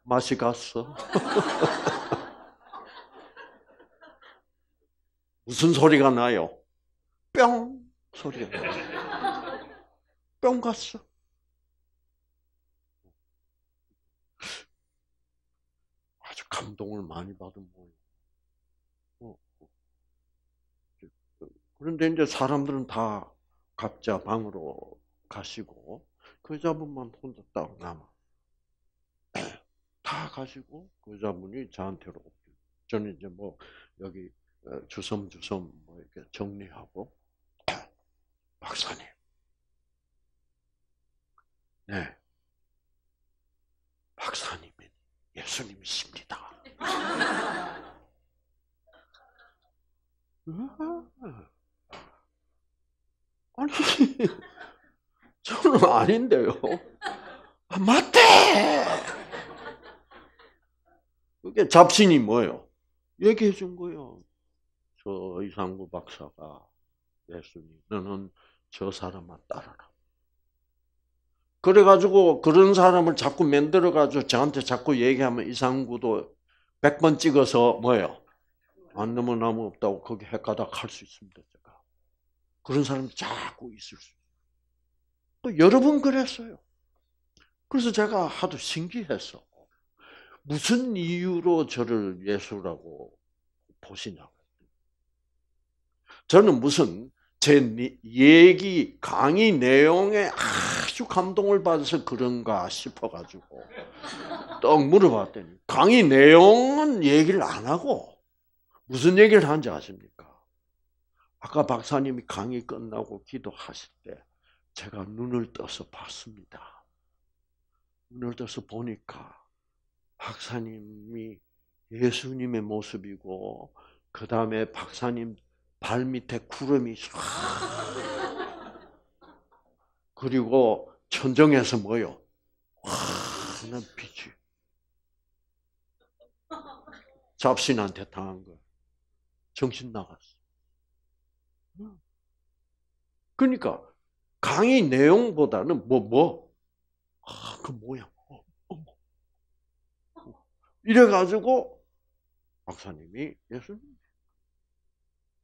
맛이 갔어. 무슨 소리가 나요? 뿅 소리가 나요. 뿅 갔어. 아주 감동을 많이 받은 모양. 어, 어. 그런데 이제 사람들은 다 각자 방으로 가시고 그 여자분만 혼자 딱 남아. 가시고 그 여자분이 저한테로 저는 이제 뭐 여기 어, 주섬주섬 뭐 이렇게 정리하고 박사님, 네, 박사님은 예수님이십니다. 아. 아니, 저는 아닌데요. 아, 맞대! 그게 잡신이 뭐예요? 얘기해 준 거예요. 저 이상구 박사가 예수님, 너는 저 사람만 따라라. 그래가지고 그런 사람을 자꾸 만들어가지고 저한테 자꾸 얘기하면 이상구도 100번 찍어서 뭐예요? 안 넘어 나무 없다고 거기 헷가닥 할수 있습니다, 제가. 그런 사람 자꾸 있을 수 있어요. 여러 번 그랬어요. 그래서 제가 하도 신기했어 무슨 이유로 저를 예수라고 보시냐고. 저는 무슨 제 얘기, 강의 내용에 아주 감동을 받아서 그런가 싶어가지고 떡 물어봤더니 강의 내용은 얘기를 안 하고 무슨 얘기를 하는지 아십니까? 아까 박사님이 강의 끝나고 기도하실 때 제가 눈을 떠서 봤습니다. 눈을 떠서 보니까 박사님이 예수님의 모습이고 그 다음에 박사님 발 밑에 구름이 그리고 천정에서 뭐요? 환한 빛이 잡신한테 당한 거 정신 나갔어. 그러니까 강의 내용보다는 뭐 뭐? 아, 그 모양. 이래가지고 박사님이 예수님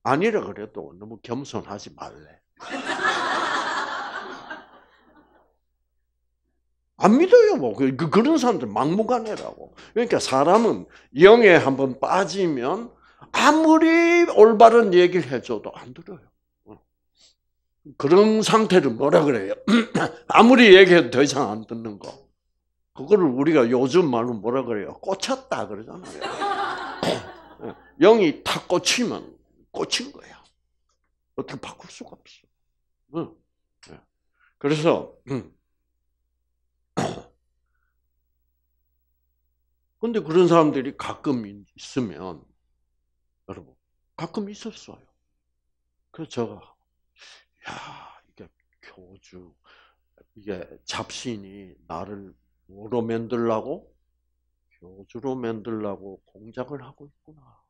아니라 그래도 너무 겸손하지 말래. 안 믿어요, 뭐. 그, 그, 그런 사람들 막무가내라고. 그러니까 사람은 영에 한번 빠지면 아무리 올바른 얘기를 해줘도 안 들어요. 어. 그런 상태를 뭐라 그래요? 아무리 얘기해도 더 이상 안 듣는 거. 그거를 우리가 요즘 말로 뭐라 그래요? 꽂혔다 그러잖아요. 예. 영이 탁 꽂히면 꽂힌 거야. 어떻게 바꿀 수가 없어. 예. 그래서 음. 근데 그런 사람들이 가끔 있으면 여러분 가끔 있었어요. 그래서 제가 야 이게 교주 이게 잡신이 나를 뭐로 만들라고? 교주로 만들라고 공작을 하고 있구나.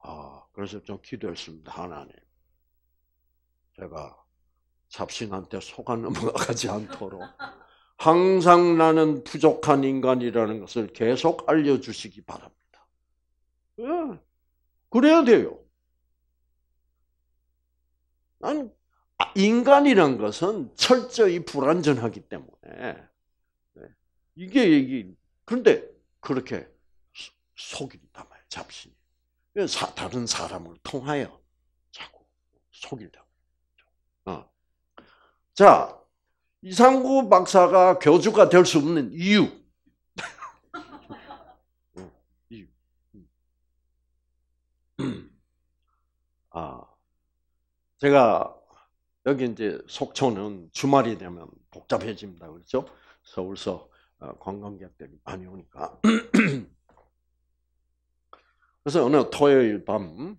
아, 그래서 좀 기도했습니다. 하나님. 제가 잡신한테 속아 넘어가지 않도록 항상 나는 부족한 인간이라는 것을 계속 알려주시기 바랍니다. 예, 그래야 돼요. 난 아, 인간이란 것은 철저히 불완전하기 때문에 네. 이게 얘기 그런데 그렇게 속인단 말이에요. 잡신이 다른 사람을 통하여 자꾸 속인다고. 어. 자 이상구 박사가 교주가 될 수 없는 이유. 어, 이유. 음. 음. 아 제가 여기 이제 속초는 주말이 되면 복잡해집니다. 그렇죠? 서울서 어, 관광객들이 많이 오니까. 그래서 어느 토요일 밤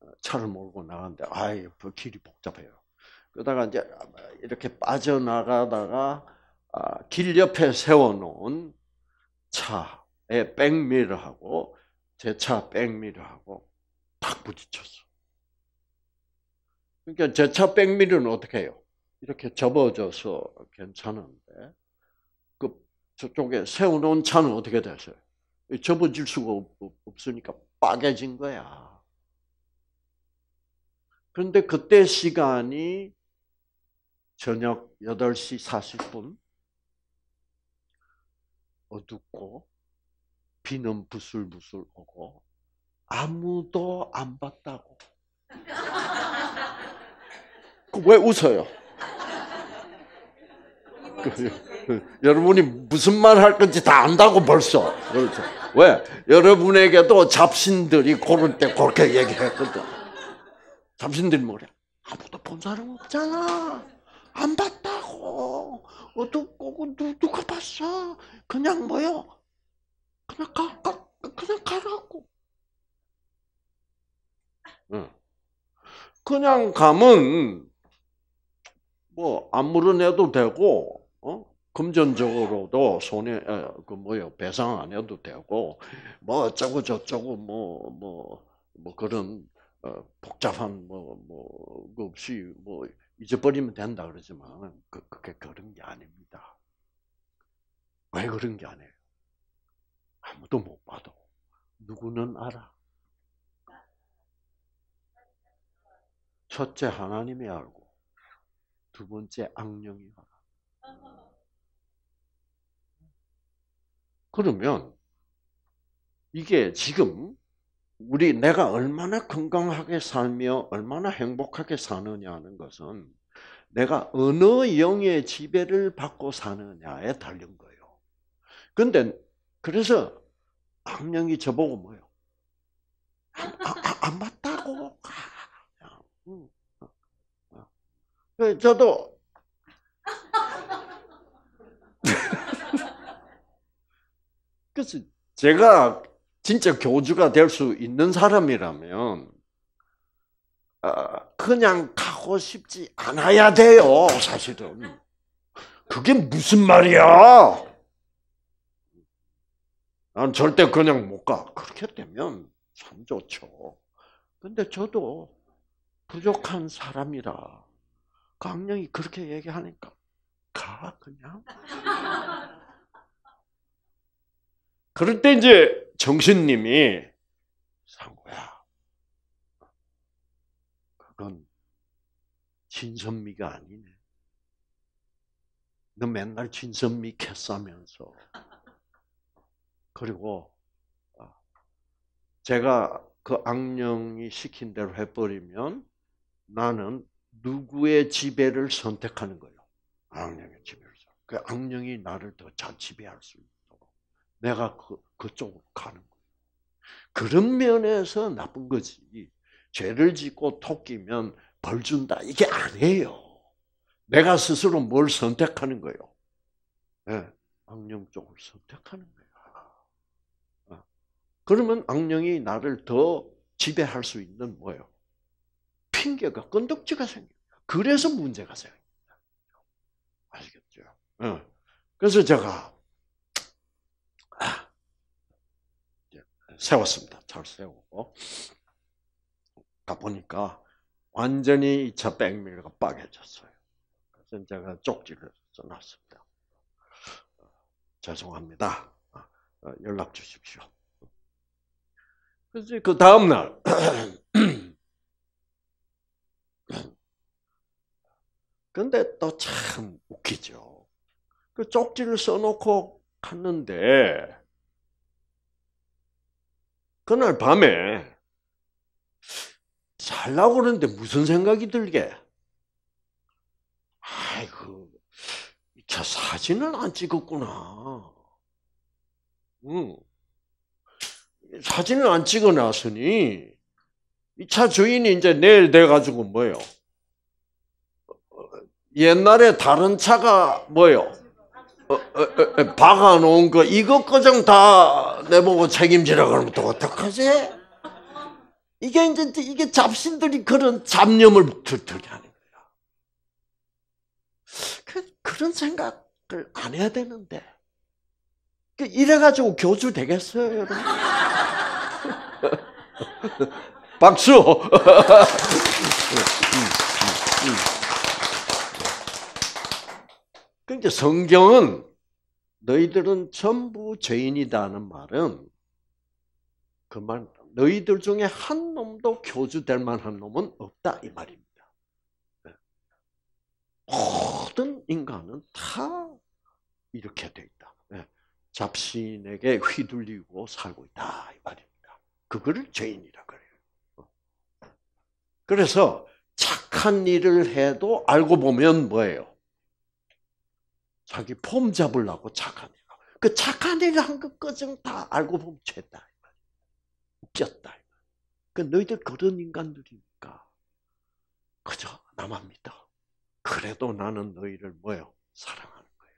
어, 차를 몰고 나갔는데 아이 그 길이 복잡해요. 그러다가 이제 이렇게 빠져나가다가 아, 길 옆에 세워놓은 차에 백미를 하고 제 차 백미를 하고 딱 부딪혔어. 그러니까 제 차 백미는 어떻게 해요? 이렇게 접어져서 괜찮은데 그 저쪽에 세워놓은 차는 어떻게 됐어요? 접어질 수가 없으니까 빠개진 거야. 그런데 그때 시간이 저녁 8시 40분 어둡고 비는 부슬부슬 오고 아무도 안 봤다고. 왜 웃어요? 그, 그, 여러분이 무슨 말 할 건지 다 안다고 벌써. 그렇죠. 왜? 여러분에게도 잡신들이 고를 때 그렇게 얘기했거든. 잡신들이 뭐래? 아무도 본 사람 없잖아. 안 봤다고. 어, 누, 누, 누가 봤어? 그냥 뭐요? 그냥 가, 가, 그냥 가라고. 응. 그냥 가면 뭐안 물어내도 되고 어? 금전적으로도 손해 어, 그 뭐요 배상 안 해도 되고 뭐 어쩌고 저쩌고 뭐 뭐뭐 뭐 그런 어, 복잡한 뭐뭐 뭐, 뭐 그 없이 뭐 잊어버리면 된다 그러지만 그, 그게 그런 게 아닙니다. 왜 그런 게 아니에요? 아무도 못 봐도 누구는 알아. 첫째 하나님이 알고. 두 번째 악령이 와라. 그러면 이게 지금 우리 내가 얼마나 건강하게 살며 얼마나 행복하게 사느냐 는 것은 내가 어느 영의 지배를 받고 사느냐에 달린 거예요. 근데 그래서 악령이 저보고 뭐요? 안, 안, 안 맞다. 그, 저도 그래서 제가 진짜 교주가 될 수 있는 사람이라면 아, 그냥 가고 싶지 않아야 돼요. 사실은 그게 무슨 말이야? 난 절대 그냥 못 가. 그렇게 되면 참 좋죠. 근데 저도 부족한 사람이라 강령이 그렇게 얘기하니까 가 그냥. 그럴 때 이제 정신님이 상고야 그건 진선미가 아니네. 너 맨날 진선미 캐싸면서 그리고 아, 제가 그 악령이 시킨 대로 해버리면 나는 누구의 지배를 선택하는 거예요? 악령의 지배를. 그 악령이 나를 더 잘 지배할 수 있도록 내가 그, 그쪽으로 가는 거예요. 그런 면에서 나쁜 거지. 죄를 짓고 토끼면 벌 준다. 이게 아니에요. 내가 스스로 뭘 선택하는 거예요? 네, 악령 쪽을 선택하는 거야. 아. 그러면 악령이 나를 더 지배할 수 있는 뭐예요? 생겨가 건덕지가 생겨. 그래서 문제가 생깁니다. 아시겠죠? 그래서 제가 아, 세웠습니다. 잘 세우고 가 보니까 완전히 2차 백미가 빠개졌어요. 그래서 제가 쪽지를 써놨습니다. 죄송합니다. 아, 어, 연락 주십시오. 그 다음날 근데 또 참 웃기죠. 그 쪽지를 써놓고 갔는데, 그날 밤에 살라고 그러는데 무슨 생각이 들게? 아이고, 저사진을안 찍었구나. 응. 사진을 안 찍어 놨으니, 이 차 주인이 이제 내일 돼가지고 뭐요? 옛날에 다른 차가 뭐요? 어, 어, 어, 박아놓은 거 이것 거정 다 내보고 책임지라 그러면 또 어떡하지? 이게 이제 이게 잡신들이 그런 잡념을 들들게 하는 거야. 그, 런 생각을 안 해야 되는데 그 이래가지고 교주 되겠어요, 여러분? 박수. 음, 음, 음, 그러니 성경은 너희들은 전부 죄인이다는 말은 그 말, 너희들 중에 한 놈도 교주될 만한 놈은 없다 이 말입니다. 예. 모든 인간은 다 이렇게 돼 있다. 예. 잡신에게 휘둘리고 살고 있다 이 말입니다. 그거를 죄인이라 그래요. 어. 그래서 착한 일을 해도 알고 보면 뭐예요? 자기 폼잡을라고 착한 애가. 그 착한 일을 한 것까지는 다 알고 보면 죄다. 웃겼다그 너희들 그런 인간들이니까. 그저 나만 믿어. 그래도 나는 너희를 뭐요? 사랑하는 거예요.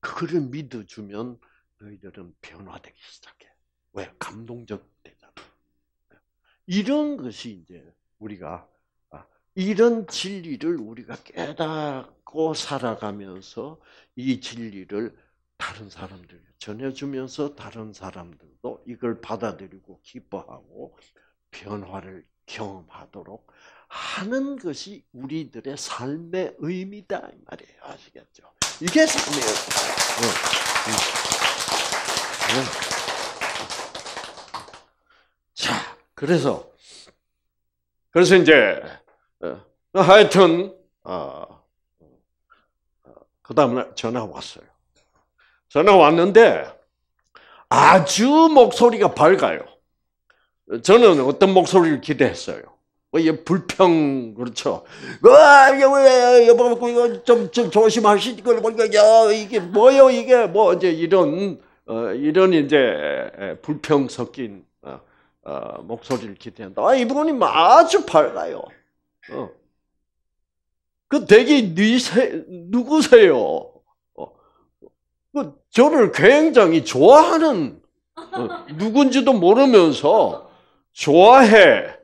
그거를 믿어주면 너희들은 변화되기 시작해. 왜? 감동적 되잖아. 이런 것이 이제 우리가 이런 진리를 우리가 깨닫고 살아가면서 이 진리를 다른 사람들에 전해주면서 다른 사람들도 이걸 받아들이고 기뻐하고 변화를 경험하도록 하는 것이 우리들의 삶의 의미다 이 말이에요. 아시겠죠? 이게 삶이에요. 네. 네. 자, 그래서 그래서 이제 예. 아, 하여튼 어, 그 다음날 전화 왔어요. 전화 왔는데 아주 목소리가 밝아요. 저는 어떤 목소리를 기대했어요. 뭐 불평 그렇죠. 와 어, 여보 뭐, 이거 좀, 좀 조심하시고 뭐, 야 이게 뭐요 이게 뭐 이제 이런 어, 이런 이제 불평 섞인 어, 어, 목소리를 기대한다. 아, 이분이 아주 밝아요. 어. 그 댁이 니세, 누구세요? 어. 그 저를 굉장히 좋아하는 어, 누군지도 모르면서 좋아해.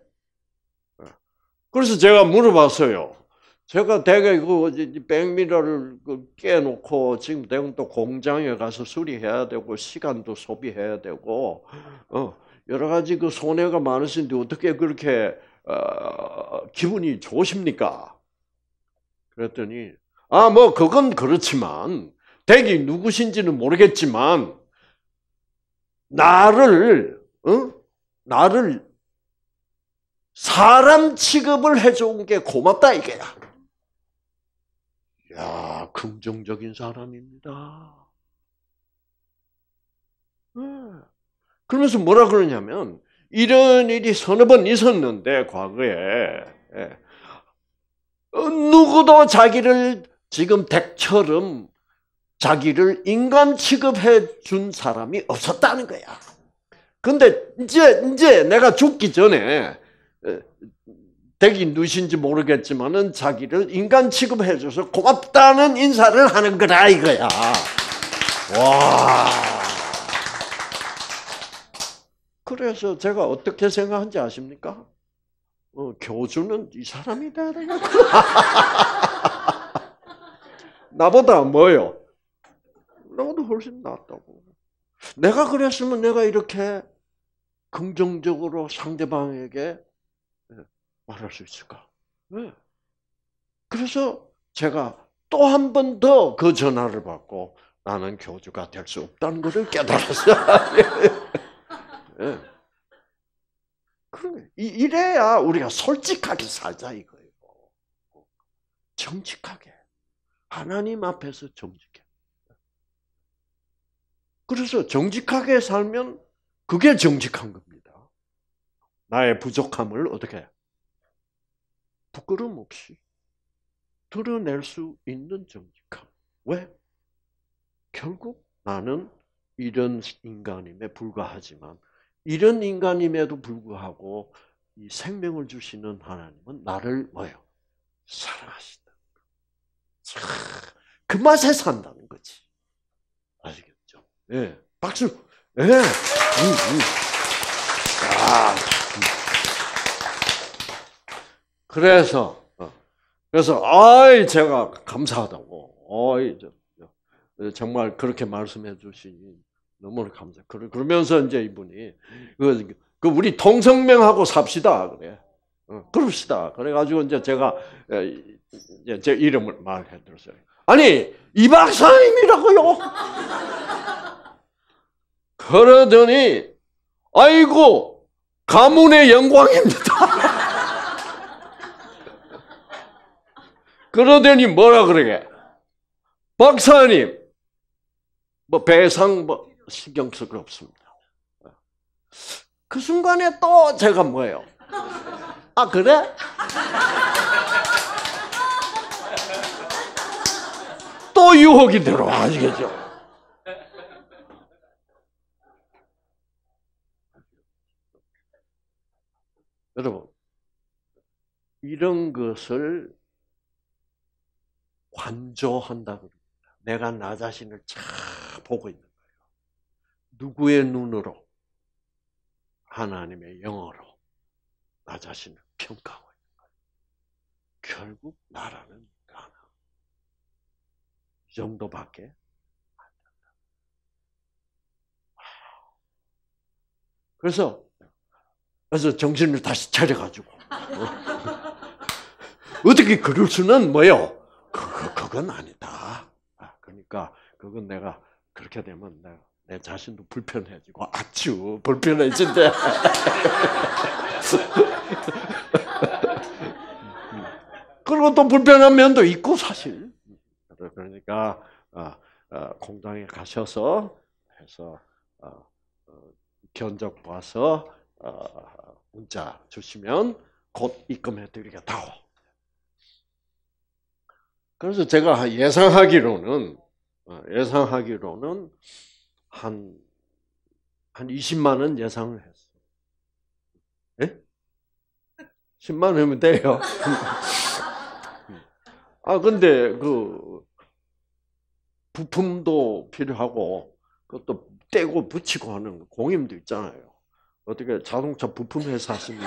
그래서 제가 물어봤어요. 제가 대개 그 백미러를 그 깨놓고 지금 대금 또 공장에 가서 수리해야 되고 시간도 소비해야 되고 여러 가지 그 손해가 많으신데 어떻게 그렇게 어, 기분이 좋으십니까? 그랬더니 아 뭐 그건 그렇지만 댁이 누구신지는 모르겠지만 나를 어? 나를 사람 취급을 해준 게 고맙다 이게야. 야 긍정적인 사람입니다. 네. 그러면서 뭐라 그러냐면 이런 일이 서너 번 있었는데 과거에 예. 어, 누구도 자기를 지금 덱처럼 자기를 인간 취급해 준 사람이 없었다는 거야. 근데 이제 이제 내가 죽기 전에 덱이 어, 누신지 모르겠지만은 자기를 인간 취급해 줘서 고맙다는 인사를 하는 거라 이거야. 와. 그래서 제가 어떻게 생각한지 아십니까? 어, 교주는 이 사람이 돼나보다 뭐요? 나보다 훨씬 낫다고. 내가 그랬으면 내가 이렇게 긍정적으로 상대방에게 예, 말할 수 있을까? 왜? 예. 그래서 제가 또 한 번 더 그 전화를 받고 나는 교주가 될 수 없다는 것을 깨달았어요. 그 이래야 우리가 솔직하게 살자 이거예요. 정직하게 하나님 앞에서 정직해. 그래서 정직하게 살면 그게 정직한 겁니다. 나의 부족함을 어떻게 부끄럼 없이 드러낼 수 있는 정직함. 왜? 결국 나는 이런 인간임에 불과하지만 이런 인간임에도 불구하고 이 생명을 주시는 하나님은 나를 뭐예요? 사랑하신다. 그 맛에 산다는 거지. 아시겠죠? 예. 박수! 예. 음, 음. 아. 그래서, 어, 그래서, 아이, 제가 감사하다고. 어이, 정말 그렇게 말씀해 주시니 너무나 감사. 그러면서 이제 이분이 그, 그 우리 동성명하고 삽시다 그래. 어, 그럽시다. 그래가지고 이제 제가 이제 제 이름을 말해드렸어요. 아니 이 박사님이라고요. 그러더니 아이고 가문의 영광입니다. 그러더니 뭐라 그러게? 박사님, 뭐 배상 뭐 신경 쓸게 없습니다. 어. 그 순간에 또 제가 뭐예요? 아, 그래? 또 유혹이 들어와, 아시겠죠? 여러분, 이런 것을 관조한다고 합니다. 내가 나 자신을 참 보고 있는. 누구의 눈으로? 하나님의 영어로 나 자신을 평가하고 있는 거예요. 결국 나라는 가나. 이 정도밖에 안 된다. 그래서, 그래서 정신을 다시 차려가지고. 어? 어떻게 그럴 수는 뭐요? 그 그건 아니다. 아, 그러니까, 그건 내가, 그렇게 되면 내가 내 자신도 불편해지고 아주 불편해진대. 그리고 또 불편한 면도 있고 사실. 그러니까 어, 어, 공장에 가셔서 해서 어, 견적 봐서 문자 주시면 곧 입금해드리겠다고. 그래서 제가 예상하기로는 예상하기로는 한, 한 20만 원 예상을 했어. 예? 10만 원이면 돼요. 아, 근데 그, 부품도 필요하고, 그것도 떼고 붙이고 하는 공임도 있잖아요. 어떻게 자동차 부품 회사 하십니까?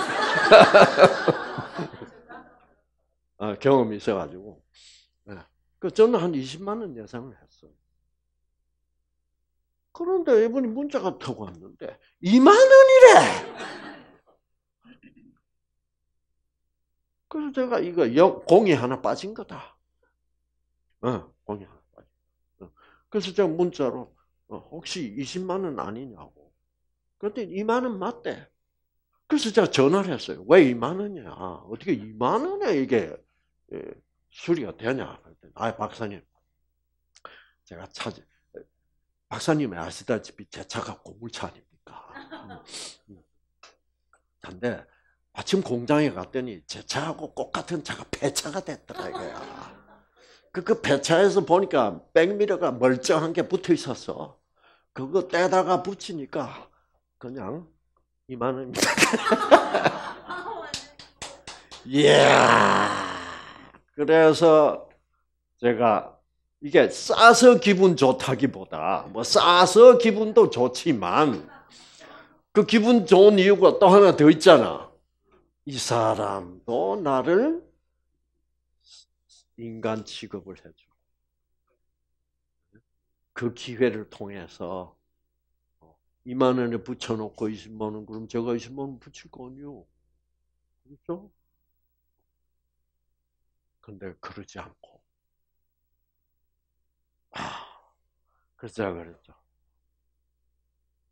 아, 경험이 있어가지고. 네. 그 저는 한 20만 원 예상을 했어요. 그런데 이분이 문자가 타고 왔는데 2만 원이래. 그래서 제가 이거 영, 공이 하나 빠진 거다. 어, 공이 하나 빠진. 어. 그래서 제가 문자로 어, 혹시 20만 원 아니냐고. 그랬더니 2만 원 맞대. 그래서 제가 전화를 했어요. 왜 2만 원이야? 어떻게 2만 원에 이게 예, 수리가 되냐? 그랬아 박사님 제가 찾아 박사님이 아시다시피 제 차가 고물차 아닙니까? 음. 근데 아침 공장에 갔더니 제 차하고 똑같은 차가 폐차가 됐더라 이거야. 그, 그 배차에서 보니까 백미러가 멀쩡한 게 붙어 있었어. 그거 떼다가 붙이니까 그냥 이만 원입니다. 예. 그래서 제가 이게 싸서 기분 좋다기보다 뭐 싸서 기분도 좋지만 그 기분 좋은 이유가 또 하나 더 있잖아. 이 사람도 나를 인간 취급을 해줘. 그 기회를 통해서 2만 어, 원에 붙여놓고 20만 원, 그럼 제가 20만 원 붙일 거 아니요. 그렇죠? 근데 그러지 않고. 그래서 제가 그랬죠.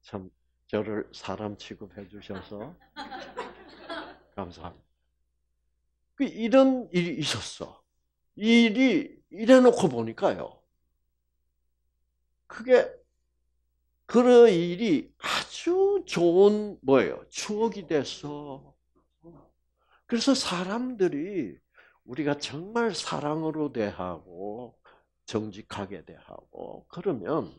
참 저를 사람 취급해 주셔서 감사합니다. 그 이런 일이 있었어. 이 일이 이래놓고 보니까요. 그게 그런 일이 아주 좋은 뭐예요? 추억이 돼서 그래서 사람들이 우리가 정말 사랑으로 대하고 정직하게 대하고 그러면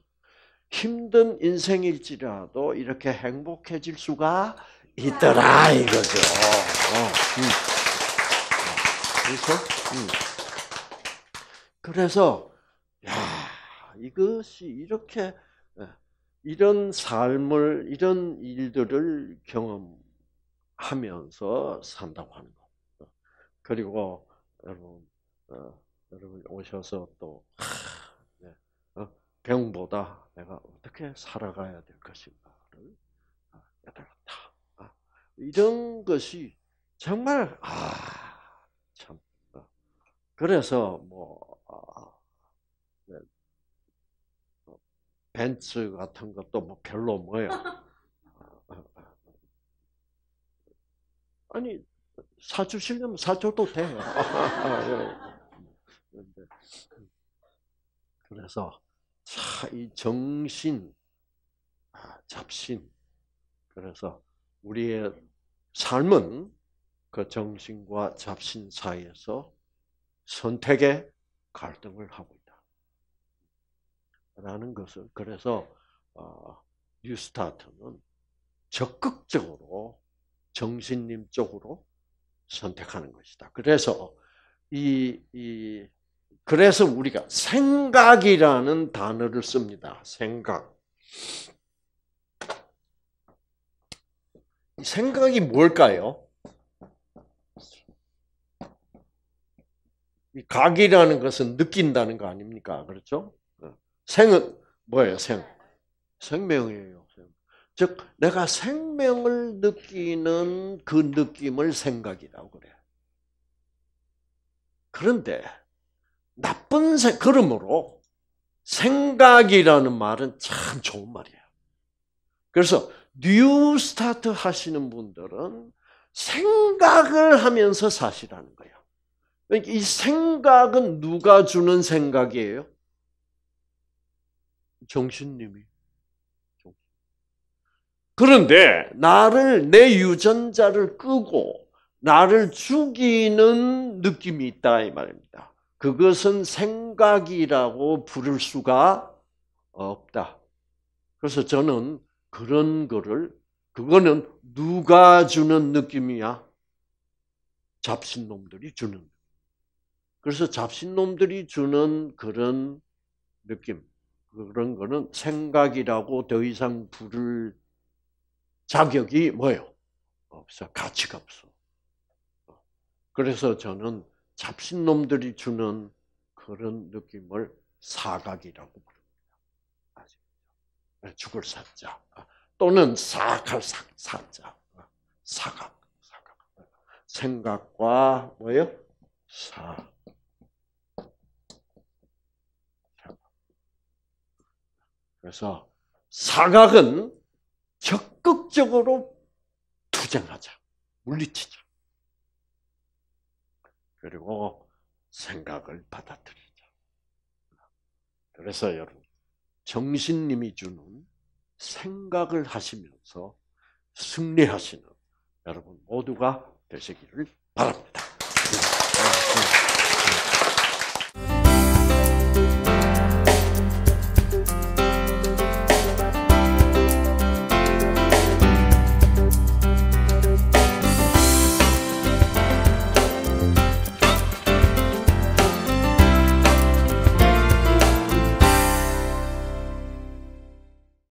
힘든 인생일지라도 이렇게 행복해질 수가 있더라 이거죠. 어, 음. 그래서 음. 그래서 야 이것이 이렇게 어, 이런 삶을 이런 일들을 경험하면서 산다고 하는 거. 어, 그리고 여러분 어, 여러분 오셔서 또 네, 어, 병보다 내가 어떻게 살아가야 될 것인가를 아, 깨달았다. 아, 이런 것이 정말 아 참. 어, 그래서 뭐 아, 네, 뭐, 벤츠 같은 것도 뭐 별로 뭐야. 아, 아, 네. 아니 사주시려면 사줘도 돼요. 예. 그래서 이 정신, 아, 잡신. 그래서 우리의 삶은 그 정신과 잡신 사이에서 선택의 갈등을 하고 있다. 라는 것을, 그래서, 어, 뉴스타트는 적극적으로 정신님 쪽으로 선택하는 것이다. 그래서 이, 이 그래서 우리가 생각이라는 단어를 씁니다. 생각. 생각이 뭘까요? 각이라는 것은 느낀다는 거 아닙니까? 그렇죠? 어. 생은 뭐예요? 생. 생명이에요. 즉 내가 생명을 느끼는 그 느낌을 생각이라고 그래. 그런데 나쁜 생, 그러므로 생각이라는 말은 참 좋은 말이에요. 그래서 뉴 스타트 하시는 분들은 생각을 하면서 사시라는 거예요. 그러니까 이 생각은 누가 주는 생각이에요? 정신님이. 그런데 나를 내 유전자를 끄고 나를 죽이는 느낌이 있다 이 말입니다. 그것은 생각이라고 부를 수가 없다. 그래서 저는 그런 거를 그거는 누가 주는 느낌이야? 잡신놈들이 주는. 그래서 잡신놈들이 주는 그런 느낌, 그런 거는 생각이라고 더 이상 부를 자격이 뭐예요? 없어. 가치가 없어. 그래서 저는 잡신놈들이 주는 그런 느낌을 사각이라고 부릅니다. 아시죠? 죽을 사자 또는 사악할 사자 사각 사각 생각과 뭐요사 그래서 사각은 적극적으로 투쟁하자, 물리치자. 그리고 생각을 받아들이자. 그래서 여러분, 정신님이 주는 생각을 하시면서 승리하시는 여러분 모두가 되시기를 바랍니다.